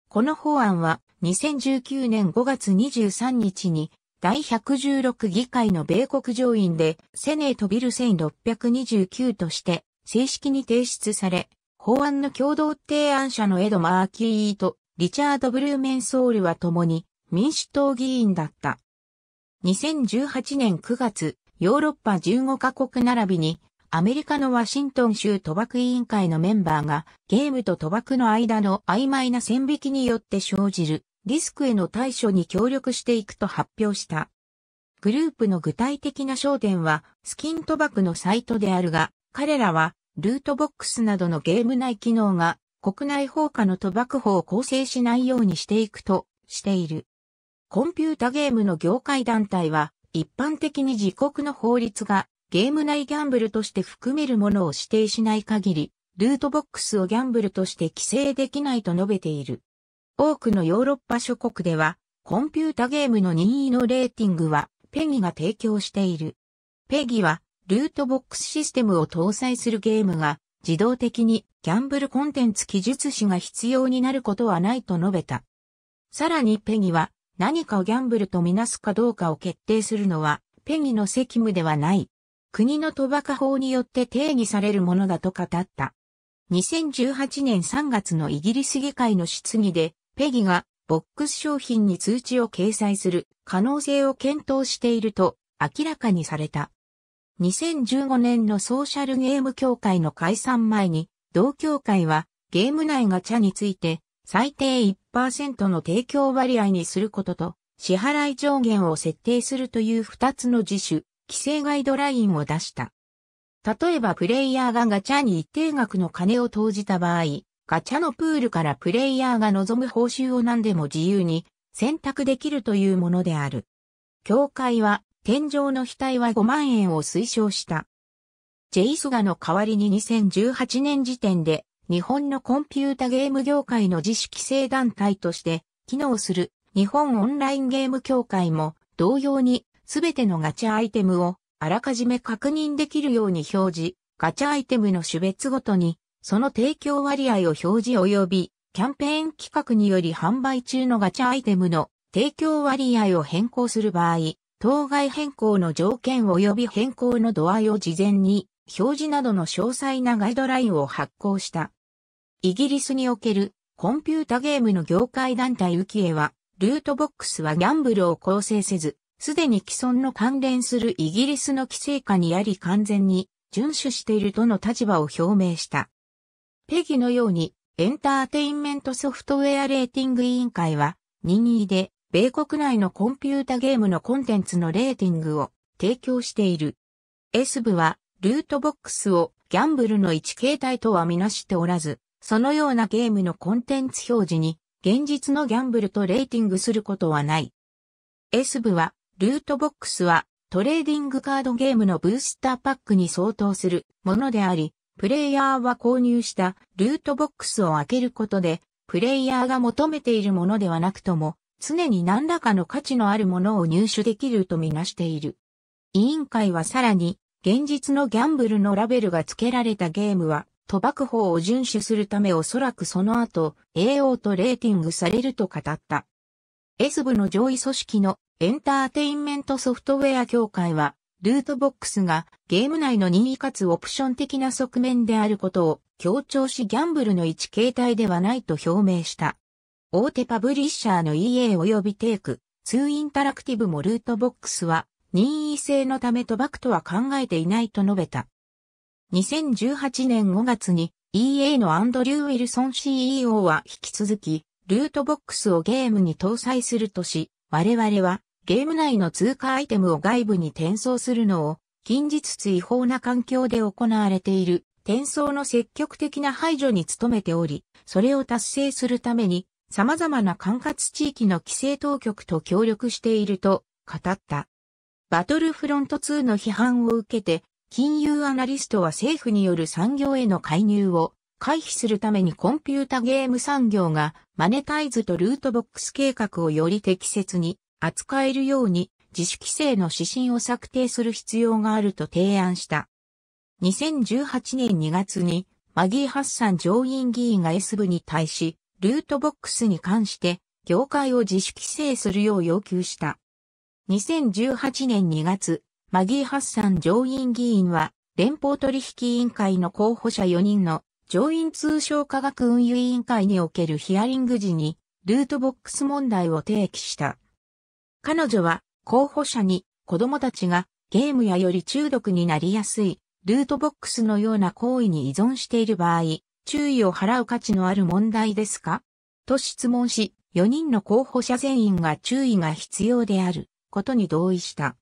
この法案は、2019年5月23日に、第116議会の米国上院で、セネートビル1629として、正式に提出され、法案の共同提案者のエド・マーキーとリチャード・ブルーメンソールは共に民主党議員だった。2018年9月、ヨーロッパ15カ国並びにアメリカのワシントン州賭博委員会のメンバーがゲームと賭博の間の曖昧な線引きによって生じるリスクへの対処に協力していくと発表した。グループの具体的な焦点はスキン賭博のサイトであるが、彼らはルートボックスなどのゲーム内機能が国内放火の賭博法を構成しないようにしていくとしている。コンピュータゲームの業界団体は一般的に自国の法律がゲーム内ギャンブルとして含めるものを指定しない限り、ルートボックスをギャンブルとして規制できないと述べている。多くのヨーロッパ諸国では、コンピュータゲームの任意のレーティングは、ペギが提供している。ペギは、ルートボックスシステムを搭載するゲームが自動的にギャンブルコンテンツ記述士が必要になることはないと述べた。さらにペギは何かをギャンブルとみなすかどうかを決定するのはペギの責務ではない。国の賭博法によって定義されるものだと語った。2018年3月のイギリス議会の質疑でペギがボックス商品に通知を掲載する可能性を検討していると明らかにされた。2015年のソーシャルゲーム協会の解散前に、同協会はゲーム内ガチャについて最低1%の提供割合にすることと支払い上限を設定するという2つの自主、規制ガイドラインを出した。例えばプレイヤーがガチャに一定額の金を投じた場合、ガチャのプールからプレイヤーが望む報酬を何でも自由に選択できるというものである。協会は天井の額は5万円を推奨した。ジェイスガの代わりに2018年時点で日本のコンピュータゲーム業界の自主規制団体として機能する日本オンラインゲーム協会も同様に全てのガチャアイテムをあらかじめ確認できるように表示、ガチャアイテムの種別ごとにその提供割合を表示及びキャンペーン企画により販売中のガチャアイテムの提供割合を変更する場合、当該変更の条件及び変更の度合いを事前に表示などの詳細なガイドラインを発行した。イギリスにおけるコンピュータゲームの業界団体ウキエは、ルートボックスはギャンブルを構成せず、すでに既存の関連するイギリスの規制下にあり完全に遵守しているとの立場を表明した。ペギのようにエンターテインメントソフトウェアレーティング委員会は、任意で米国内のコンピュータゲームのコンテンツのレーティングを提供している。S 部は、ルートボックスをギャンブルの一形態とはみなしておらず、そのようなゲームのコンテンツ表示に、現実のギャンブルとレーティングすることはない。S 部は、ルートボックスは、トレーディングカードゲームのブースターパックに相当するものであり、プレイヤーは購入したルートボックスを開けることで、プレイヤーが求めているものではなくとも、常に何らかの価値のあるものを入手できるとみなしている。委員会はさらに、現実のギャンブルのラベルが付けられたゲームは、賭博法を遵守するためおそらくその後、AO とレーティングされると語った。S 部の上位組織のエンターテインメントソフトウェア協会は、ルートボックスがゲーム内の任意かつオプション的な側面であることを強調しギャンブルの一形態ではないと表明した。大手パブリッシャーの EA 及びテイク、2インタラクティブもルートボックスは任意性のため賭博とは考えていないと述べた。2018年5月に EA のアンドリュー・ウィルソン CEO は引き続き、ルートボックスをゲームに搭載するとし、我々はゲーム内の通貨アイテムを外部に転送するのを近日違法な環境で行われている転送の積極的な排除に努めており、それを達成するために様々な管轄地域の規制当局と協力していると語った。バトルフロント2の批判を受けて、金融アナリストは政府による産業への介入を回避するためにコンピュータゲーム産業がマネタイズとルートボックス計画をより適切に扱えるように自主規制の指針を策定する必要があると提案した。2018年2月にマギー・ハッサン上院議員が S 部に対しルートボックスに関して、業界を自主規制するよう要求した。2018年2月、マギー・ハッサン上院議員は、連邦取引委員会の候補者4人の上院通商科学運輸委員会におけるヒアリング時に、ルートボックス問題を提起した。彼女は、候補者に子供たちがゲームやより中毒になりやすい、ルートボックスのような行為に依存している場合、注意を払う価値のある問題ですかと質問し、4人の候補者全員が注意が必要であることに同意した。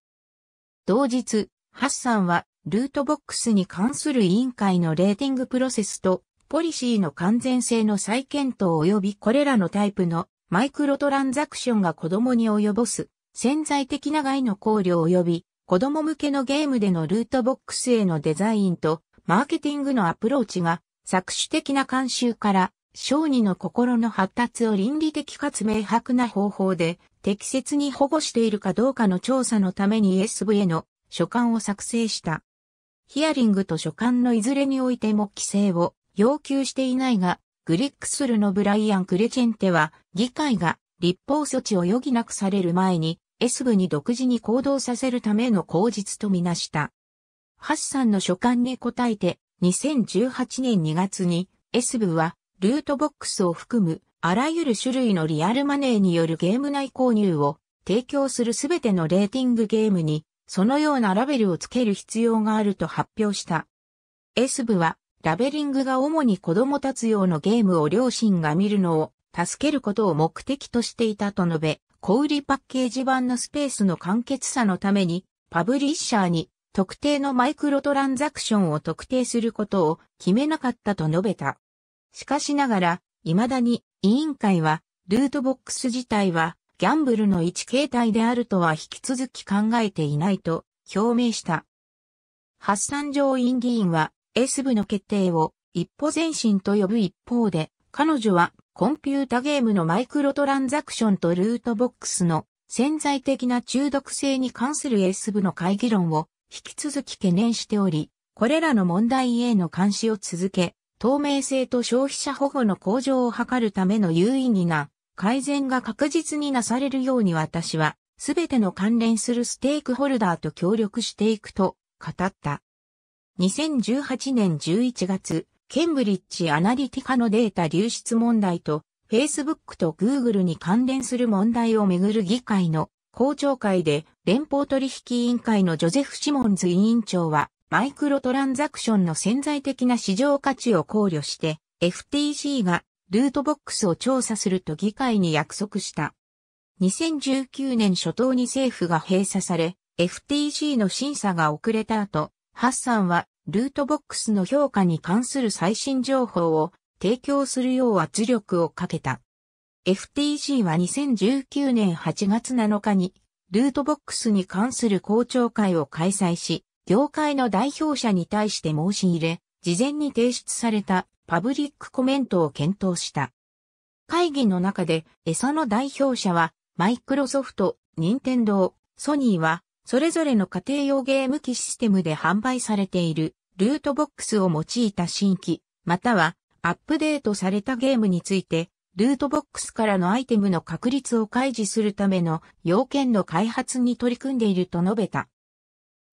同日、ハッサンはルートボックスに関する委員会のレーティングプロセスとポリシーの完全性の再検討及びこれらのタイプのマイクロトランザクションが子供に及ぼす潜在的な害の考慮及び子供向けのゲームでのルートボックスへのデザインとマーケティングのアプローチが作詞的な慣習から、小児の心の発達を倫理的かつ明白な方法で適切に保護しているかどうかの調査のために s v への書簡を作成した。ヒアリングと書簡のいずれにおいても規制を要求していないが、グリックスルのブライアン・クレチェンテは、議会が立法措置を余儀なくされる前に、S 部に独自に行動させるための口実とみなした。ハッサンの書簡に答えて、2018年2月に S 部はルートボックスを含むあらゆる種類のリアルマネーによるゲーム内購入を提供するすべてのレーティングゲームにそのようなラベルをつける必要があると発表した。S 部はラベリングが主に子供たち用のゲームを両親が見るのを助けることを目的としていたと述べ、小売パッケージ版のスペースの簡潔さのためにパブリッシャーに特定のマイクロトランザクションを特定することを決めなかったと述べた。しかしながら、未だに委員会は、ルートボックス自体は、ギャンブルの一形態であるとは引き続き考えていないと表明した。発散上院議員は S 部の決定を一歩前進と呼ぶ一方で、彼女はコンピュータゲームのマイクロトランザクションとルートボックスの潜在的な中毒性に関する S 部の会議論を引き続き懸念しており、これらの問題への監視を続け、透明性と消費者保護の向上を図るための有意義な改善が確実になされるように私は、すべての関連するステークホルダーと協力していくと語った。2018年11月、ケンブリッジアナリティカのデータ流出問題と、Facebook と Google に関連する問題をめぐる議会の公聴会で連邦取引委員会のジョゼフ・シモンズ委員長は、マイクロトランザクションの潜在的な市場価値を考慮して、FTC がルートボックスを調査すると議会に約束した。2019年初頭に政府が閉鎖され、FTC の審査が遅れた後、ハッサンはルートボックスの評価に関する最新情報を提供するよう圧力をかけた。FTC は2019年8月7日にルートボックスに関する公聴会を開催し、業界の代表者に対して申し入れ、事前に提出されたパブリックコメントを検討した。会議の中で、餌の代表者は、マイクロソフト、ニンテンドー、ソニーは、それぞれの家庭用ゲーム機システムで販売されている、ルートボックスを用いた新規、または、アップデートされたゲームについて、ルートボックスからのアイテムの確率を開示するための要件の開発に取り組んでいると述べた。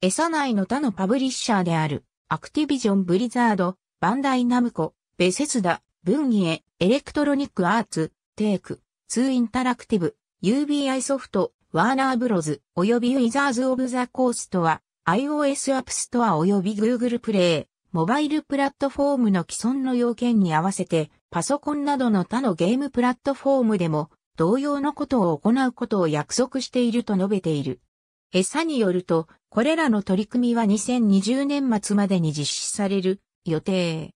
餌内の他のパブリッシャーである、アクティビジョン・ブリザード、バンダイ・ナムコ、ベセスダ、ブンギエ、エレクトロニック・アーツ、テイク、ツー・インタラクティブ、UBI ソフト、ワーナーブロズ、及びウィザーズ・オブ・ザ・コーストは、iOS アップストア及び Google プレイ、モバイルプラットフォームの既存の要件に合わせて、パソコンなどの他のゲームプラットフォームでも同様のことを行うことを約束していると述べている。餌によると、これらの取り組みは2020年末までに実施される予定。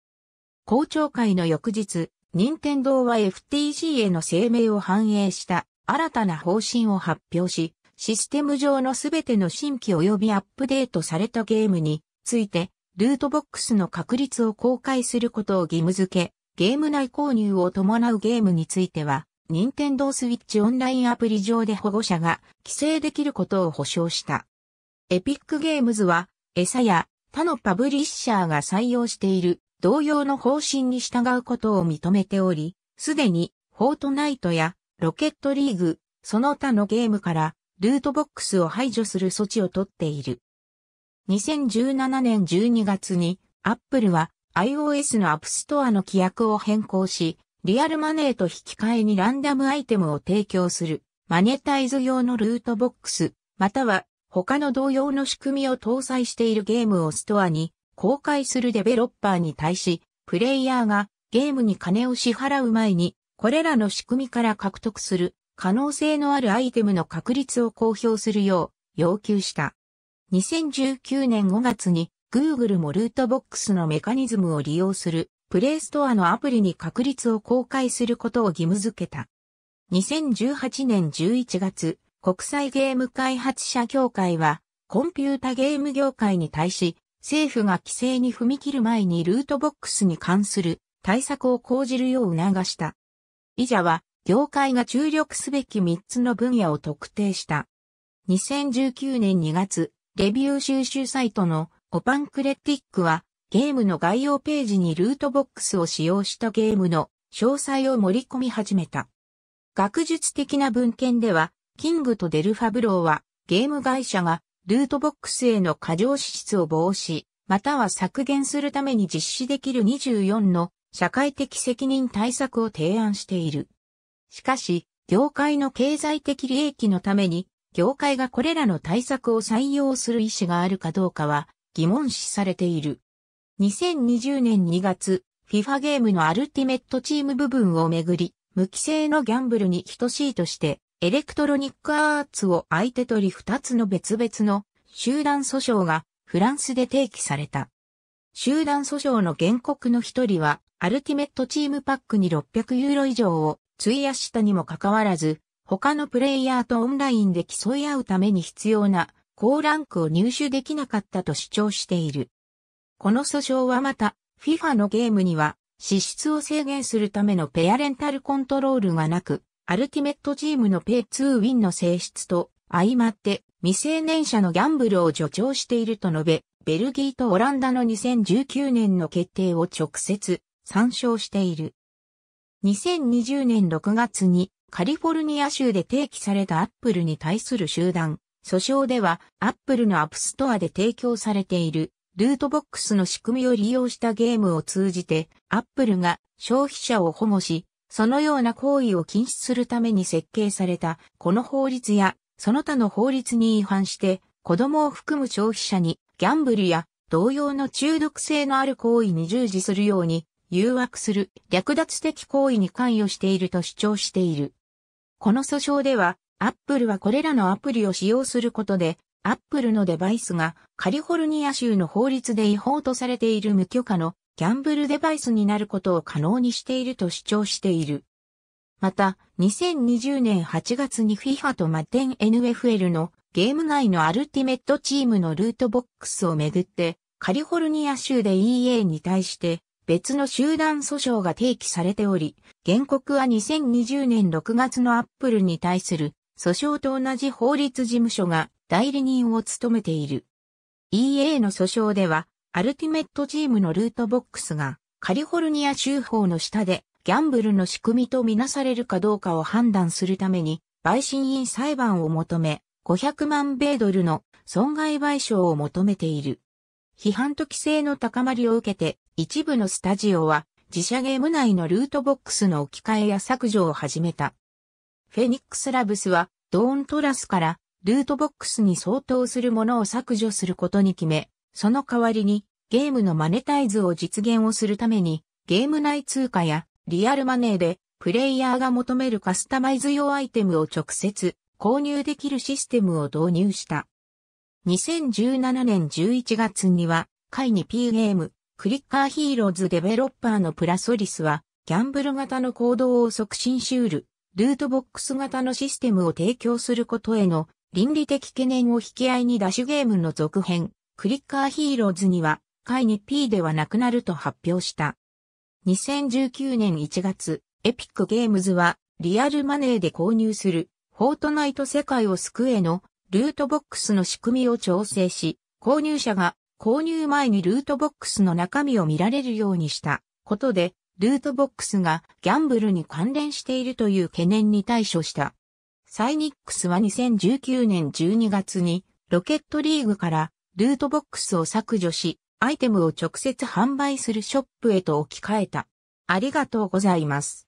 公聴会の翌日、任天堂は FTC への声明を反映した新たな方針を発表し、システム上のすべての新規及びアップデートされたゲームについて、ルートボックスの確率を公開することを義務付け、ゲーム内購入を伴うゲームについては、任天堂スイッチオンラインアプリ上で保護者が規制できることを保証した。エピックゲームズは、餌や他のパブリッシャーが採用している同様の方針に従うことを認めており、すでにフォートナイトやロケットリーグ、その他のゲームからルートボックスを排除する措置をとっている。2017年12月にアップルは iOS のアップストアの規約を変更し、リアルマネーと引き換えにランダムアイテムを提供する、マネタイズ用のルートボックス、または他の同様の仕組みを搭載しているゲームをストアに公開するデベロッパーに対し、プレイヤーがゲームに金を支払う前に、これらの仕組みから獲得する可能性のあるアイテムの確率を公表するよう要求した。2019年5月に Google もルートボックスのメカニズムを利用するプレイストアのアプリに確率を公開することを義務付けた。2018年11月、国際ゲーム開発者協会は、コンピュータゲーム業界に対し、政府が規制に踏み切る前にルートボックスに関する対策を講じるよう促した。以者は、業界が注力すべき3つの分野を特定した。2019年2月、レビュー収集サイトのポパンクレティックは、ゲームの概要ページにルートボックスを使用したゲームの詳細を盛り込み始めた。学術的な文献では、キングとデルファブローは、ゲーム会社がルートボックスへの過剰支出を防止、または削減するために実施できる24の社会的責任対策を提案している。しかし、業界の経済的利益のために、業界がこれらの対策を採用する意思があるかどうかは疑問視されている。2020年2月、FIFA ゲームのアルティメットチーム部分をめぐり、無規制のギャンブルに等しいとして、エレクトロニックアーツを相手取り2つの別々の集団訴訟がフランスで提起された。集団訴訟の原告の一人は、アルティメットチームパックに600ユーロ以上を費やしたにもかかわらず、他のプレイヤーとオンラインで競い合うために必要な高ランクを入手できなかったと主張している。この訴訟はまた、FIFA のゲームには、支出を制限するためのペアレンタルコントロールがなく、アルティメットチームのペイ2ウィンの性質と、相まって未成年者のギャンブルを助長していると述べ、ベルギーとオランダの2019年の決定を直接参照している。2020年6月にカリフォルニア州で提起されたアップルに対する集団訴訟では、アップルのアップストアで提供されている、ルートボックスの仕組みを利用したゲームを通じて、アップルが消費者を保護し、そのような行為を禁止するために設計された、この法律や、その他の法律に違反して、子供を含む消費者に、ギャンブルや同様の中毒性のある行為に従事するように、誘惑する略奪的行為に関与していると主張している。この訴訟では、アップルはこれらのアプリを使用することで、アップルのデバイスがカリフォルニア州の法律で違法とされている無許可のギャンブルデバイスになることを可能にしていると主張している。また、2020年8月に FIFA とマテン NFL のゲーム内のアルティメットチームのルートボックスをめぐって、カリフォルニア州で EA に対して別の集団訴訟が提起されており、原告は2020年6月のアップルに対する訴訟と同じ法律事務所が代理人を務めている。EA の訴訟では、アルティメットチームのルートボックスがカリフォルニア州法の下でギャンブルの仕組みとみなされるかどうかを判断するために、陪審員裁判を求め、500万米ドルの損害賠償を求めている。批判と規制の高まりを受けて、一部のスタジオは自社ゲーム内のルートボックスの置き換えや削除を始めた。フェニックスラブスは、ドーントラスから、ルートボックスに相当するものを削除することに決め、その代わりに、ゲームのマネタイズを実現をするために、ゲーム内通貨や、リアルマネーで、プレイヤーが求めるカスタマイズ用アイテムを直接購入できるシステムを導入した。2017年11月には、会に P ゲーム、クリッカーヒーローズデベロッパーのプラソリスは、ギャンブル型の行動を促進しうるルートボックス型のシステムを提供することへの倫理的懸念を引き合いにダッシュゲームの続編、クリッカーヒーローズには、会に P ではなくなると発表した。2019年1月、エピックゲームズは、リアルマネーで購入する、フォートナイト世界を救えの、ルートボックスの仕組みを調整し、購入者が購入前にルートボックスの中身を見られるようにしたことで、ルートボックスがギャンブルに関連しているという懸念に対処した。サイニックスは2019年12月にロケットリーグからルートボックスを削除し、アイテムを直接販売するショップへと置き換えた。ありがとうございます。